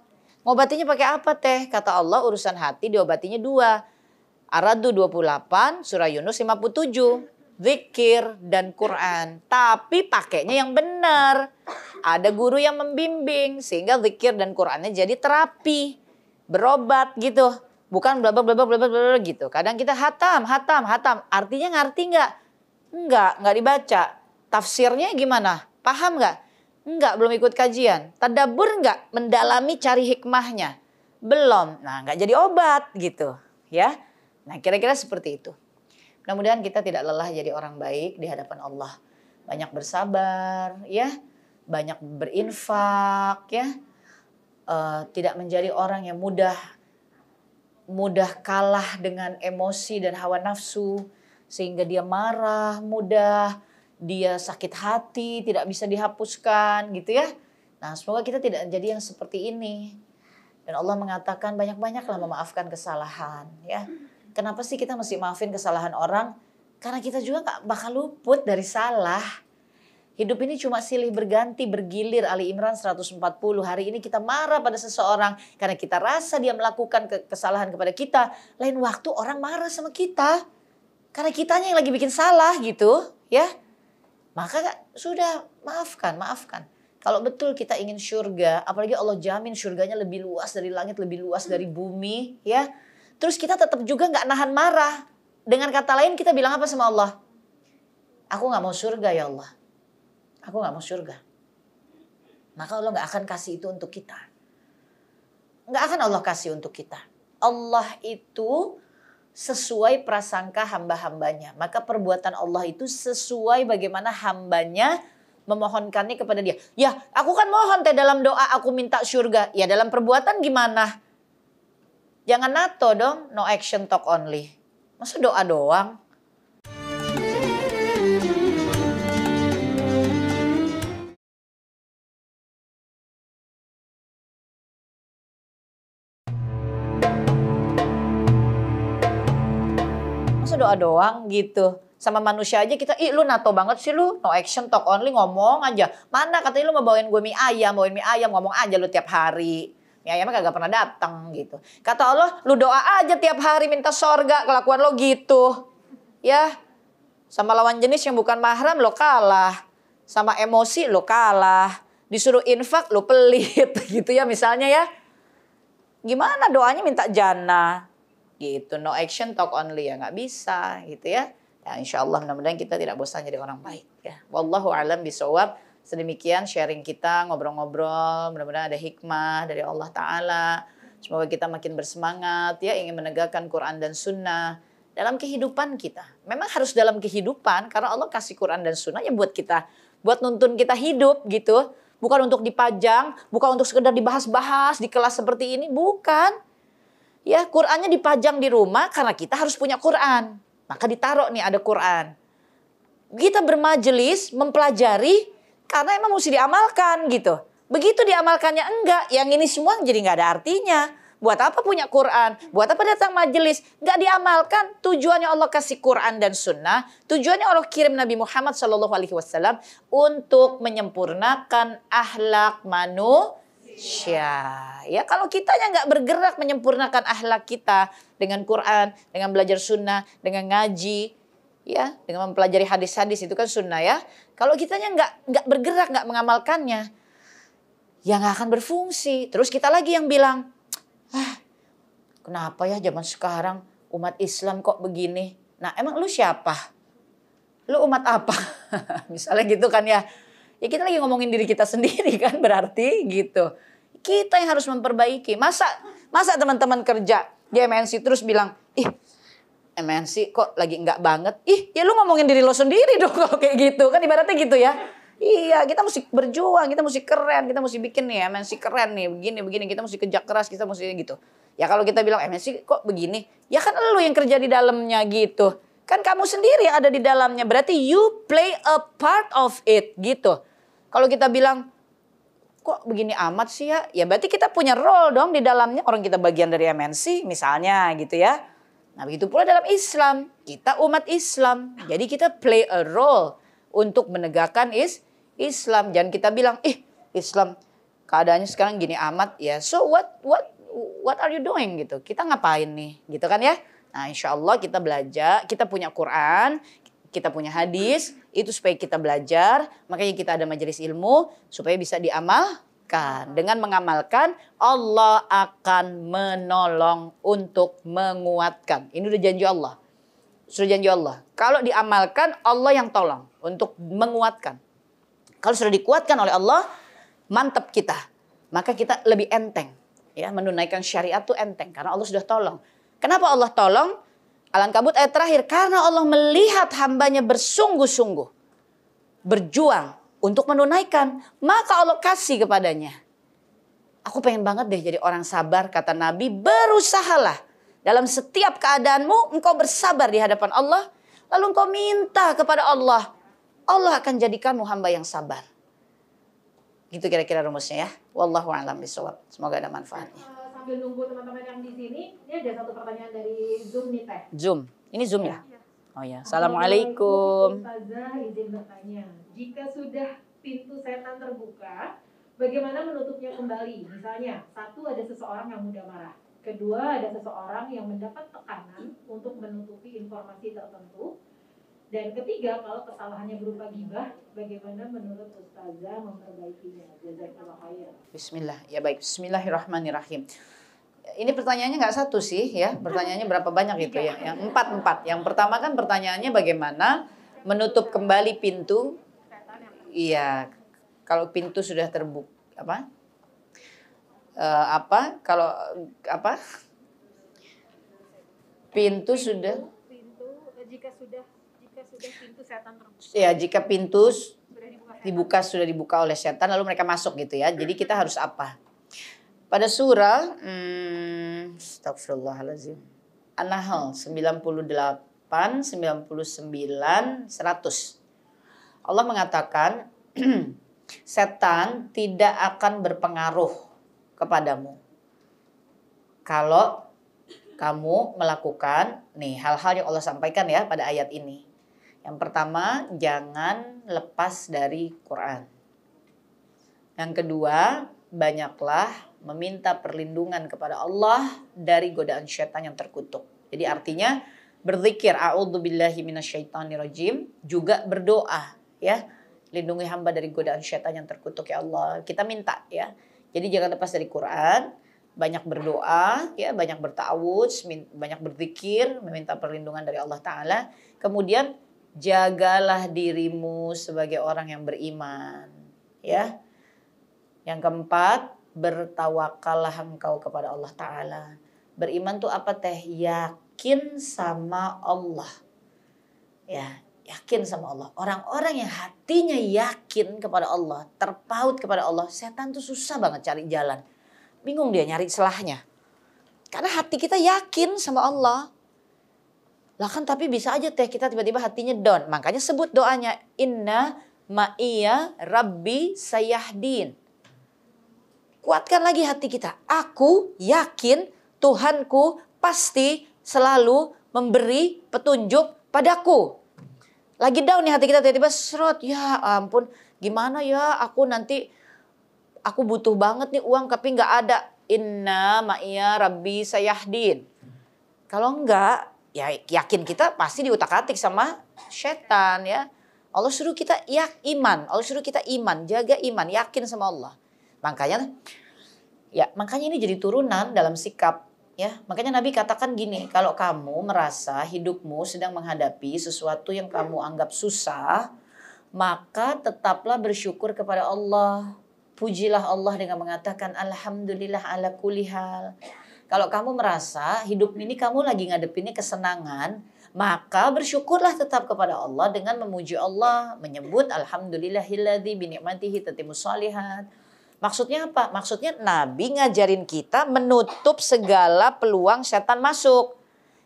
Ngobatinya pakai apa teh? Kata Allah urusan hati diobatinya dua. Aradu 28, surah Yunus 57. Zikir dan Quran. Tapi pakainya yang benar. Ada guru yang membimbing. Sehingga zikir dan Qurannya jadi terapi. Berobat gitu. Bukan bla bla bla bla bla gitu. Kadang kita hatam, hatam, hatam. Artinya ngerti nggak? Nggak, nggak dibaca Tafsirnya gimana? Paham nggak? Enggak, belum ikut kajian. Tadabur nggak? Mendalami cari hikmahnya? Belum. Nah, nggak jadi obat gitu. Ya. Nah, kira-kira seperti itu. Mudah-mudahan kita tidak lelah jadi orang baik di hadapan Allah. Banyak bersabar, ya. Banyak berinfak, ya. Uh, tidak menjadi orang yang mudah mudah kalah dengan emosi dan hawa nafsu sehingga dia marah mudah dia sakit hati, tidak bisa dihapuskan gitu ya. Nah semoga kita tidak jadi yang seperti ini. Dan Allah mengatakan banyak-banyaklah memaafkan kesalahan ya. Kenapa sih kita mesti maafin kesalahan orang? Karena kita juga gak bakal luput dari salah. Hidup ini cuma silih berganti, bergilir. Ali Imran 140. Hari ini kita marah pada seseorang karena kita rasa dia melakukan kesalahan kepada kita. Lain waktu orang marah sama kita. Karena kitanya yang lagi bikin salah gitu, ya. Maka sudah maafkan, maafkan. Kalau betul kita ingin surga, apalagi Allah jamin surganya lebih luas dari langit, lebih luas dari hmm. bumi, ya. Terus kita tetap juga nggak nahan marah. Dengan kata lain kita bilang apa sama Allah? Aku nggak mau surga ya Allah. Aku nggak mau surga. Maka Allah nggak akan kasih itu untuk kita. Nggak akan Allah kasih untuk kita. Allah itu sesuai prasangka hamba-hambanya. Maka perbuatan Allah itu sesuai bagaimana hambanya memohonkannya kepada dia. Ya, aku kan mohon teh dalam doa aku minta surga. Ya dalam perbuatan gimana? Jangan nato dong, no action talk only. Masa doa doang? doa doang gitu sama manusia aja kita ih lu nato banget sih lu no action talk only ngomong aja mana katanya lu mau bawain gue mie ayam bawain mie ayam ngomong aja lu tiap hari mie ayamnya kagak pernah datang gitu kata Allah lu doa aja tiap hari minta sorga kelakuan lo gitu ya sama lawan jenis yang bukan mahram lo kalah sama emosi lo kalah disuruh infak lo pelit gitu ya misalnya ya gimana doanya minta jannah gitu no action talk only ya nggak bisa gitu ya ya insya Allah mudah-mudahan kita tidak bosan jadi orang baik ya wallahu alam bisawab sedemikian sharing kita ngobrol-ngobrol mudah-mudahan ada hikmah dari Allah Taala semoga kita makin bersemangat ya ingin menegakkan Quran dan Sunnah dalam kehidupan kita memang harus dalam kehidupan karena Allah kasih Quran dan Sunnah ya buat kita buat nuntun kita hidup gitu bukan untuk dipajang bukan untuk sekedar dibahas-bahas di kelas seperti ini bukan Ya, Qur'annya dipajang di rumah karena kita harus punya Qur'an. Maka ditaruh nih ada Qur'an. Kita bermajelis, mempelajari karena emang mesti diamalkan gitu. Begitu diamalkannya enggak, yang ini semua jadi enggak ada artinya. Buat apa punya Quran? Buat apa datang majelis? Enggak diamalkan. Tujuannya Allah kasih Quran dan Sunnah. Tujuannya Allah kirim Nabi Muhammad SAW untuk menyempurnakan ahlak manusia. Syah. Ya kalau kita yang nggak bergerak menyempurnakan akhlak kita dengan Quran, dengan belajar sunnah, dengan ngaji, ya dengan mempelajari hadis-hadis itu kan sunnah ya. Kalau kita yang nggak nggak bergerak, nggak mengamalkannya, ya nggak akan berfungsi. Terus kita lagi yang bilang, ah, kenapa ya zaman sekarang umat Islam kok begini? Nah emang lu siapa? Lu umat apa? Misalnya gitu kan ya ya kita lagi ngomongin diri kita sendiri kan berarti gitu. Kita yang harus memperbaiki. Masa masa teman-teman kerja di MNC terus bilang, "Ih, MNC kok lagi enggak banget." Ih, ya lu ngomongin diri lo sendiri dong kalau kayak gitu. Kan ibaratnya gitu ya. Iya, kita mesti berjuang, kita mesti keren, kita mesti bikin nih MNC keren nih, begini begini, kita mesti kerja keras, kita mesti gitu. Ya kalau kita bilang MNC kok begini, ya kan lu yang kerja di dalamnya gitu. Kan kamu sendiri ada di dalamnya, berarti you play a part of it gitu. Kalau kita bilang kok begini amat sih ya? Ya berarti kita punya role dong di dalamnya orang kita bagian dari MNC misalnya gitu ya. Nah begitu pula dalam Islam, kita umat Islam. Jadi kita play a role untuk menegakkan is Islam. Jangan kita bilang, ih Islam keadaannya sekarang gini amat ya. So what what what are you doing gitu? Kita ngapain nih gitu kan ya? Nah insya Allah kita belajar, kita punya Quran, kita punya hadis, itu supaya kita belajar, makanya kita ada majelis ilmu supaya bisa diamalkan. Dengan mengamalkan Allah akan menolong untuk menguatkan. Ini udah janji Allah. Sudah janji Allah. Kalau diamalkan Allah yang tolong untuk menguatkan. Kalau sudah dikuatkan oleh Allah, mantap kita. Maka kita lebih enteng. Ya, menunaikan syariat itu enteng karena Allah sudah tolong. Kenapa Allah tolong? al kabut ayat terakhir, karena Allah melihat hambanya bersungguh-sungguh, berjuang untuk menunaikan, maka Allah kasih kepadanya. Aku pengen banget deh jadi orang sabar, kata Nabi, berusahalah. Dalam setiap keadaanmu, engkau bersabar di hadapan Allah, lalu engkau minta kepada Allah, Allah akan jadikanmu hamba yang sabar. Gitu kira-kira rumusnya ya. Wallahu a'lam bishawab. Semoga ada manfaatnya sambil nunggu teman-teman yang di sini, ini ada satu pertanyaan dari Zoom nih Teh. Zoom. Ini Zoom ya? ya? Oh ya. Assalamualaikum. Assalamualaikum. izin bertanya, jika sudah pintu setan terbuka, bagaimana menutupnya kembali? Misalnya, satu ada seseorang yang mudah marah. Kedua, ada seseorang yang mendapat tekanan untuk menutupi informasi tertentu dan ketiga, kalau kesalahannya berupa gibah, bagaimana menurut ustazah memperbaikinya? Jazakallah khair. Bismillah. Ya baik, bismillahirrahmanirrahim. Ini pertanyaannya nggak satu sih ya, pertanyaannya berapa banyak itu ya? Yang empat empat. Yang pertama kan pertanyaannya bagaimana menutup kembali pintu. Iya, kalau pintu sudah terbuka apa? E, apa kalau apa? pintu sudah. Pintu eh, jika sudah jika pintu setan terbuka. Ya, jika pintu sudah dibuka, dibuka sudah dibuka oleh setan lalu mereka masuk gitu ya. Jadi kita harus apa? Pada surah hmm, Astagfirullahalazim. An-Nahl 98, 99, 100. Allah mengatakan setan tidak akan berpengaruh kepadamu kalau kamu melakukan nih hal-hal yang Allah sampaikan ya pada ayat ini yang pertama, jangan lepas dari Quran. Yang kedua, banyaklah meminta perlindungan kepada Allah dari godaan syaitan yang terkutuk. Jadi artinya berzikir a'udzubillahi minasyaitonirrajim juga berdoa ya. Lindungi hamba dari godaan syaitan yang terkutuk ya Allah. Kita minta ya. Jadi jangan lepas dari Quran, banyak berdoa, ya, banyak bertawud, banyak berzikir, meminta perlindungan dari Allah Ta'ala. Kemudian jagalah dirimu sebagai orang yang beriman, ya. Yang keempat, bertawakallah engkau kepada Allah Ta'ala. Beriman tuh apa teh? Yakin sama Allah. Ya, yakin sama Allah. Orang-orang yang hatinya yakin kepada Allah, terpaut kepada Allah, setan tuh susah banget cari jalan. Bingung dia nyari celahnya. Karena hati kita yakin sama Allah. Lah kan tapi bisa aja teh kita tiba-tiba hatinya down. Makanya sebut doanya. Inna ma'iya rabbi sayahdin. Kuatkan lagi hati kita. Aku yakin Tuhanku pasti selalu memberi petunjuk padaku. Lagi down nih hati kita tiba-tiba serot. Ya ampun gimana ya aku nanti aku butuh banget nih uang tapi nggak ada. Inna ma'iya rabbi sayahdin. Kalau enggak, ya yakin kita pasti diutak-atik sama setan ya. Allah suruh kita yak iman, Allah suruh kita iman, jaga iman, yakin sama Allah. Makanya ya makanya ini jadi turunan dalam sikap ya. Makanya Nabi katakan gini, kalau kamu merasa hidupmu sedang menghadapi sesuatu yang kamu anggap susah, maka tetaplah bersyukur kepada Allah. Pujilah Allah dengan mengatakan alhamdulillah ala kulli hal. Kalau kamu merasa hidup ini kamu lagi ngadepinnya kesenangan, maka bersyukurlah tetap kepada Allah dengan memuji Allah, menyebut alhamdulillahilladzi bi ni'matihi tatimus Maksudnya apa? Maksudnya Nabi ngajarin kita menutup segala peluang setan masuk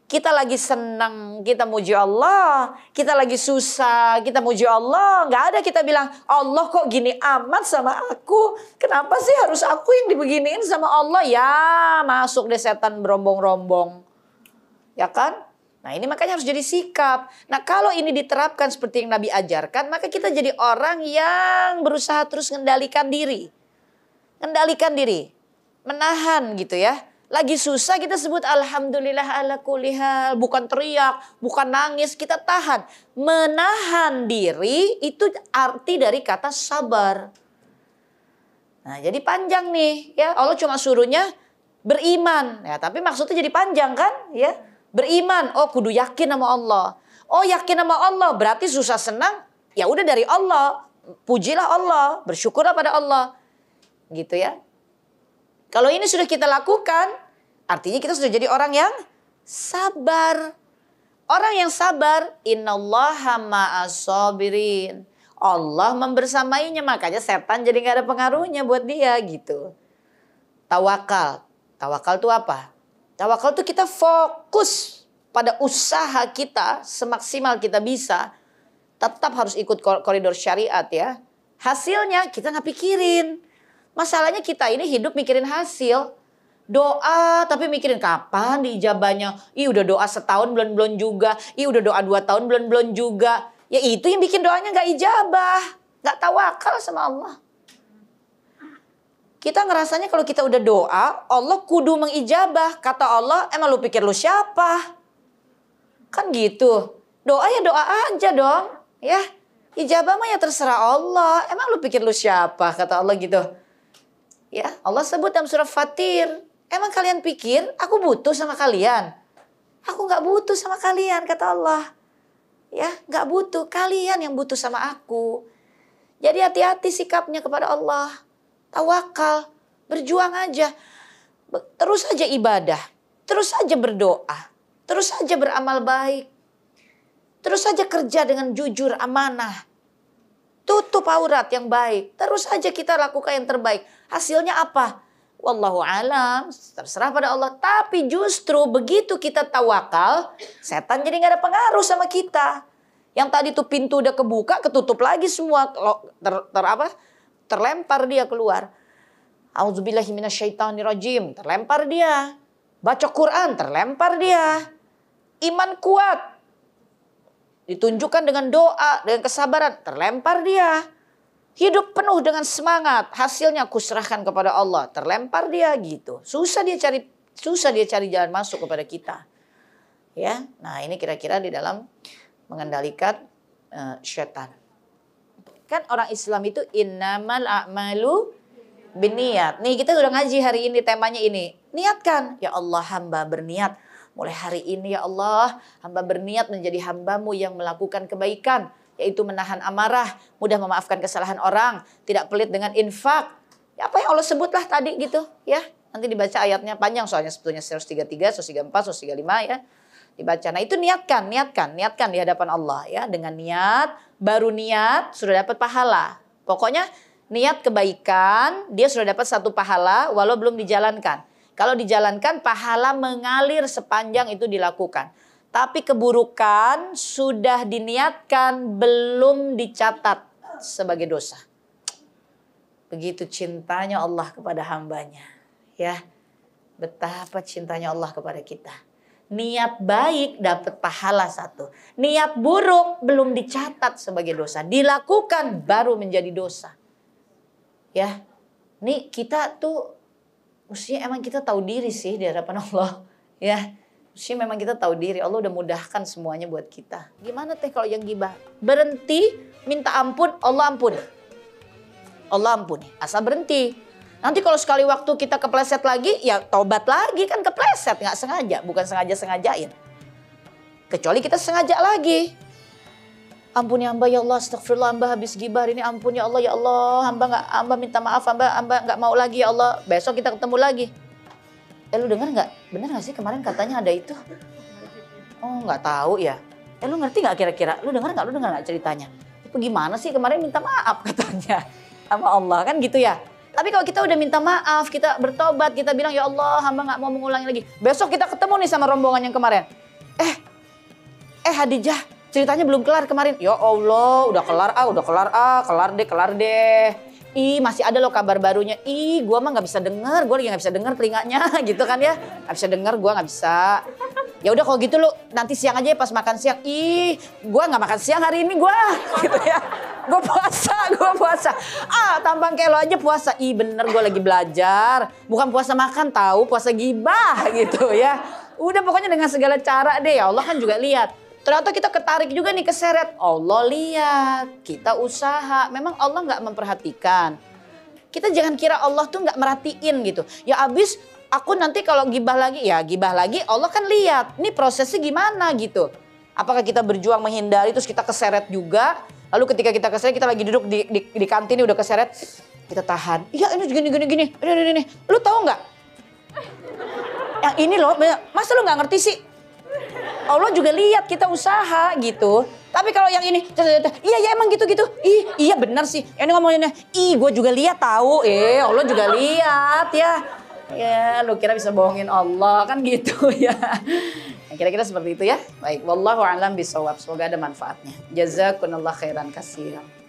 kita lagi senang, kita muji Allah. Kita lagi susah, kita muji Allah. Gak ada kita bilang, Allah kok gini amat sama aku. Kenapa sih harus aku yang dibeginiin sama Allah? Ya masuk deh setan berombong-rombong. Ya kan? Nah ini makanya harus jadi sikap. Nah kalau ini diterapkan seperti yang Nabi ajarkan, maka kita jadi orang yang berusaha terus mengendalikan diri. Mengendalikan diri. Menahan gitu ya lagi susah kita sebut alhamdulillah ala kulihal, bukan teriak, bukan nangis, kita tahan. Menahan diri itu arti dari kata sabar. Nah, jadi panjang nih ya. Allah cuma suruhnya beriman. Ya, tapi maksudnya jadi panjang kan? Ya. Beriman, oh kudu yakin sama Allah. Oh yakin sama Allah berarti susah senang ya udah dari Allah. Pujilah Allah, bersyukurlah pada Allah. Gitu ya. Kalau ini sudah kita lakukan, artinya kita sudah jadi orang yang sabar. Orang yang sabar, innallaha ma'asabirin. Allah membersamainya, makanya setan jadi nggak ada pengaruhnya buat dia gitu. Tawakal. Tawakal itu apa? Tawakal itu kita fokus pada usaha kita semaksimal kita bisa. Tetap harus ikut koridor syariat ya. Hasilnya kita nggak pikirin. Masalahnya kita ini hidup mikirin hasil. Doa tapi mikirin kapan diijabahnya. Ih udah doa setahun belum-belum juga. Ih udah doa dua tahun belum-belum juga. Ya itu yang bikin doanya gak ijabah. Gak tawakal sama Allah. Kita ngerasanya kalau kita udah doa, Allah kudu mengijabah. Kata Allah, emang lu pikir lu siapa? Kan gitu. Doa ya doa aja dong. Ya, ijabah mah ya terserah Allah. Emang lu pikir lu siapa? Kata Allah gitu. Ya, Allah sebut dalam surah Fatir. Emang kalian pikir aku butuh sama kalian? Aku nggak butuh sama kalian, kata Allah. Ya, nggak butuh. Kalian yang butuh sama aku. Jadi hati-hati sikapnya kepada Allah. Tawakal, berjuang aja. Terus aja ibadah, terus aja berdoa, terus aja beramal baik. Terus aja kerja dengan jujur, amanah. Tutup aurat yang baik. Terus aja kita lakukan yang terbaik. Hasilnya apa? Wallahu alam, terserah pada Allah. Tapi justru begitu kita tawakal, setan jadi nggak ada pengaruh sama kita. Yang tadi tuh pintu udah kebuka, ketutup lagi semua ter, ter apa? Terlempar dia keluar. Auzubillahiminasyaitonirrojim, terlempar dia. Baca Quran, terlempar dia. Iman kuat, ditunjukkan dengan doa, dengan kesabaran, terlempar dia Hidup penuh dengan semangat, hasilnya aku serahkan kepada Allah. Terlempar dia gitu. Susah dia cari susah dia cari jalan masuk kepada kita. Ya. Nah, ini kira-kira di dalam mengendalikan uh, eh, setan. Kan orang Islam itu innamal a'malu biniat. Nih kita udah ngaji hari ini temanya ini. Niatkan, ya Allah hamba berniat. Mulai hari ini ya Allah, hamba berniat menjadi hambamu yang melakukan kebaikan yaitu menahan amarah, mudah memaafkan kesalahan orang, tidak pelit dengan infak. Ya, apa yang Allah sebutlah tadi gitu ya. Nanti dibaca ayatnya panjang soalnya sebetulnya 133, 134, 135 ya. Dibaca. Nah, itu niatkan, niatkan, niatkan di hadapan Allah ya dengan niat, baru niat sudah dapat pahala. Pokoknya niat kebaikan, dia sudah dapat satu pahala walau belum dijalankan. Kalau dijalankan pahala mengalir sepanjang itu dilakukan. Tapi keburukan sudah diniatkan belum dicatat sebagai dosa. Begitu cintanya Allah kepada hambanya. Ya, betapa cintanya Allah kepada kita. Niat baik dapat pahala satu. Niat buruk belum dicatat sebagai dosa. Dilakukan baru menjadi dosa. Ya, Nih kita tuh, mestinya emang kita tahu diri sih di hadapan Allah. Ya, sih memang kita tahu diri, Allah udah mudahkan semuanya buat kita. Gimana teh kalau yang gibah? Berhenti, minta ampun, Allah ampun. Allah ampun, asal berhenti. Nanti kalau sekali waktu kita kepleset lagi, ya tobat lagi kan kepleset, nggak sengaja, bukan sengaja-sengajain. Kecuali kita sengaja lagi. Ampun ya hamba ya Allah, astagfirullah hamba habis gibah ini ampun ya Allah ya Allah, hamba nggak hamba minta maaf, hamba hamba nggak mau lagi ya Allah. Besok kita ketemu lagi eh lu denger nggak bener nggak sih kemarin katanya ada itu oh nggak tahu ya eh lu ngerti nggak kira-kira lu denger nggak lu denger nggak ceritanya itu gimana sih kemarin minta maaf katanya sama Allah kan gitu ya tapi kalau kita udah minta maaf, kita bertobat, kita bilang ya Allah hamba nggak mau mengulangi lagi. Besok kita ketemu nih sama rombongan yang kemarin. Eh, eh Hadijah ceritanya belum kelar kemarin. Ya Allah udah kelar ah, udah kelar ah, kelar deh, kelar deh ih masih ada loh kabar barunya, ih gue mah nggak bisa denger, gue lagi nggak bisa denger telinganya gitu kan ya, nggak bisa denger, gue nggak bisa. Ya udah kalau gitu lu nanti siang aja ya pas makan siang, ih gue nggak makan siang hari ini gue, gitu ya. Gue puasa, gue puasa. Ah tampang kayak lo aja puasa, ih bener gue lagi belajar, bukan puasa makan tahu, puasa gibah gitu ya. Udah pokoknya dengan segala cara deh ya Allah kan juga lihat Ternyata kita ketarik juga nih keseret. Allah lihat, kita usaha. Memang Allah nggak memperhatikan. Kita jangan kira Allah tuh nggak merhatiin gitu. Ya abis aku nanti kalau gibah lagi, ya gibah lagi Allah kan lihat. Ini prosesnya gimana gitu. Apakah kita berjuang menghindari terus kita keseret juga. Lalu ketika kita keseret, kita lagi duduk di, di, di kantin udah keseret. Kita tahan. Iya ini gini gini gini. Ini, ini, ini. Lu tau nggak? Yang ini loh, masa lu nggak ngerti sih? Allah juga lihat kita usaha gitu. Tapi kalau yang ini, iya ya emang gitu-gitu. Ih, iya benar sih. Ini ngomongnya, ih gue juga lihat tahu. Eh, Allah juga lihat ya. Ya, lu kira bisa bohongin Allah kan gitu ya. Kira-kira seperti itu ya. Baik, wallahu alam bisawab. Semoga ada manfaatnya. Jazakumullah khairan kasiran.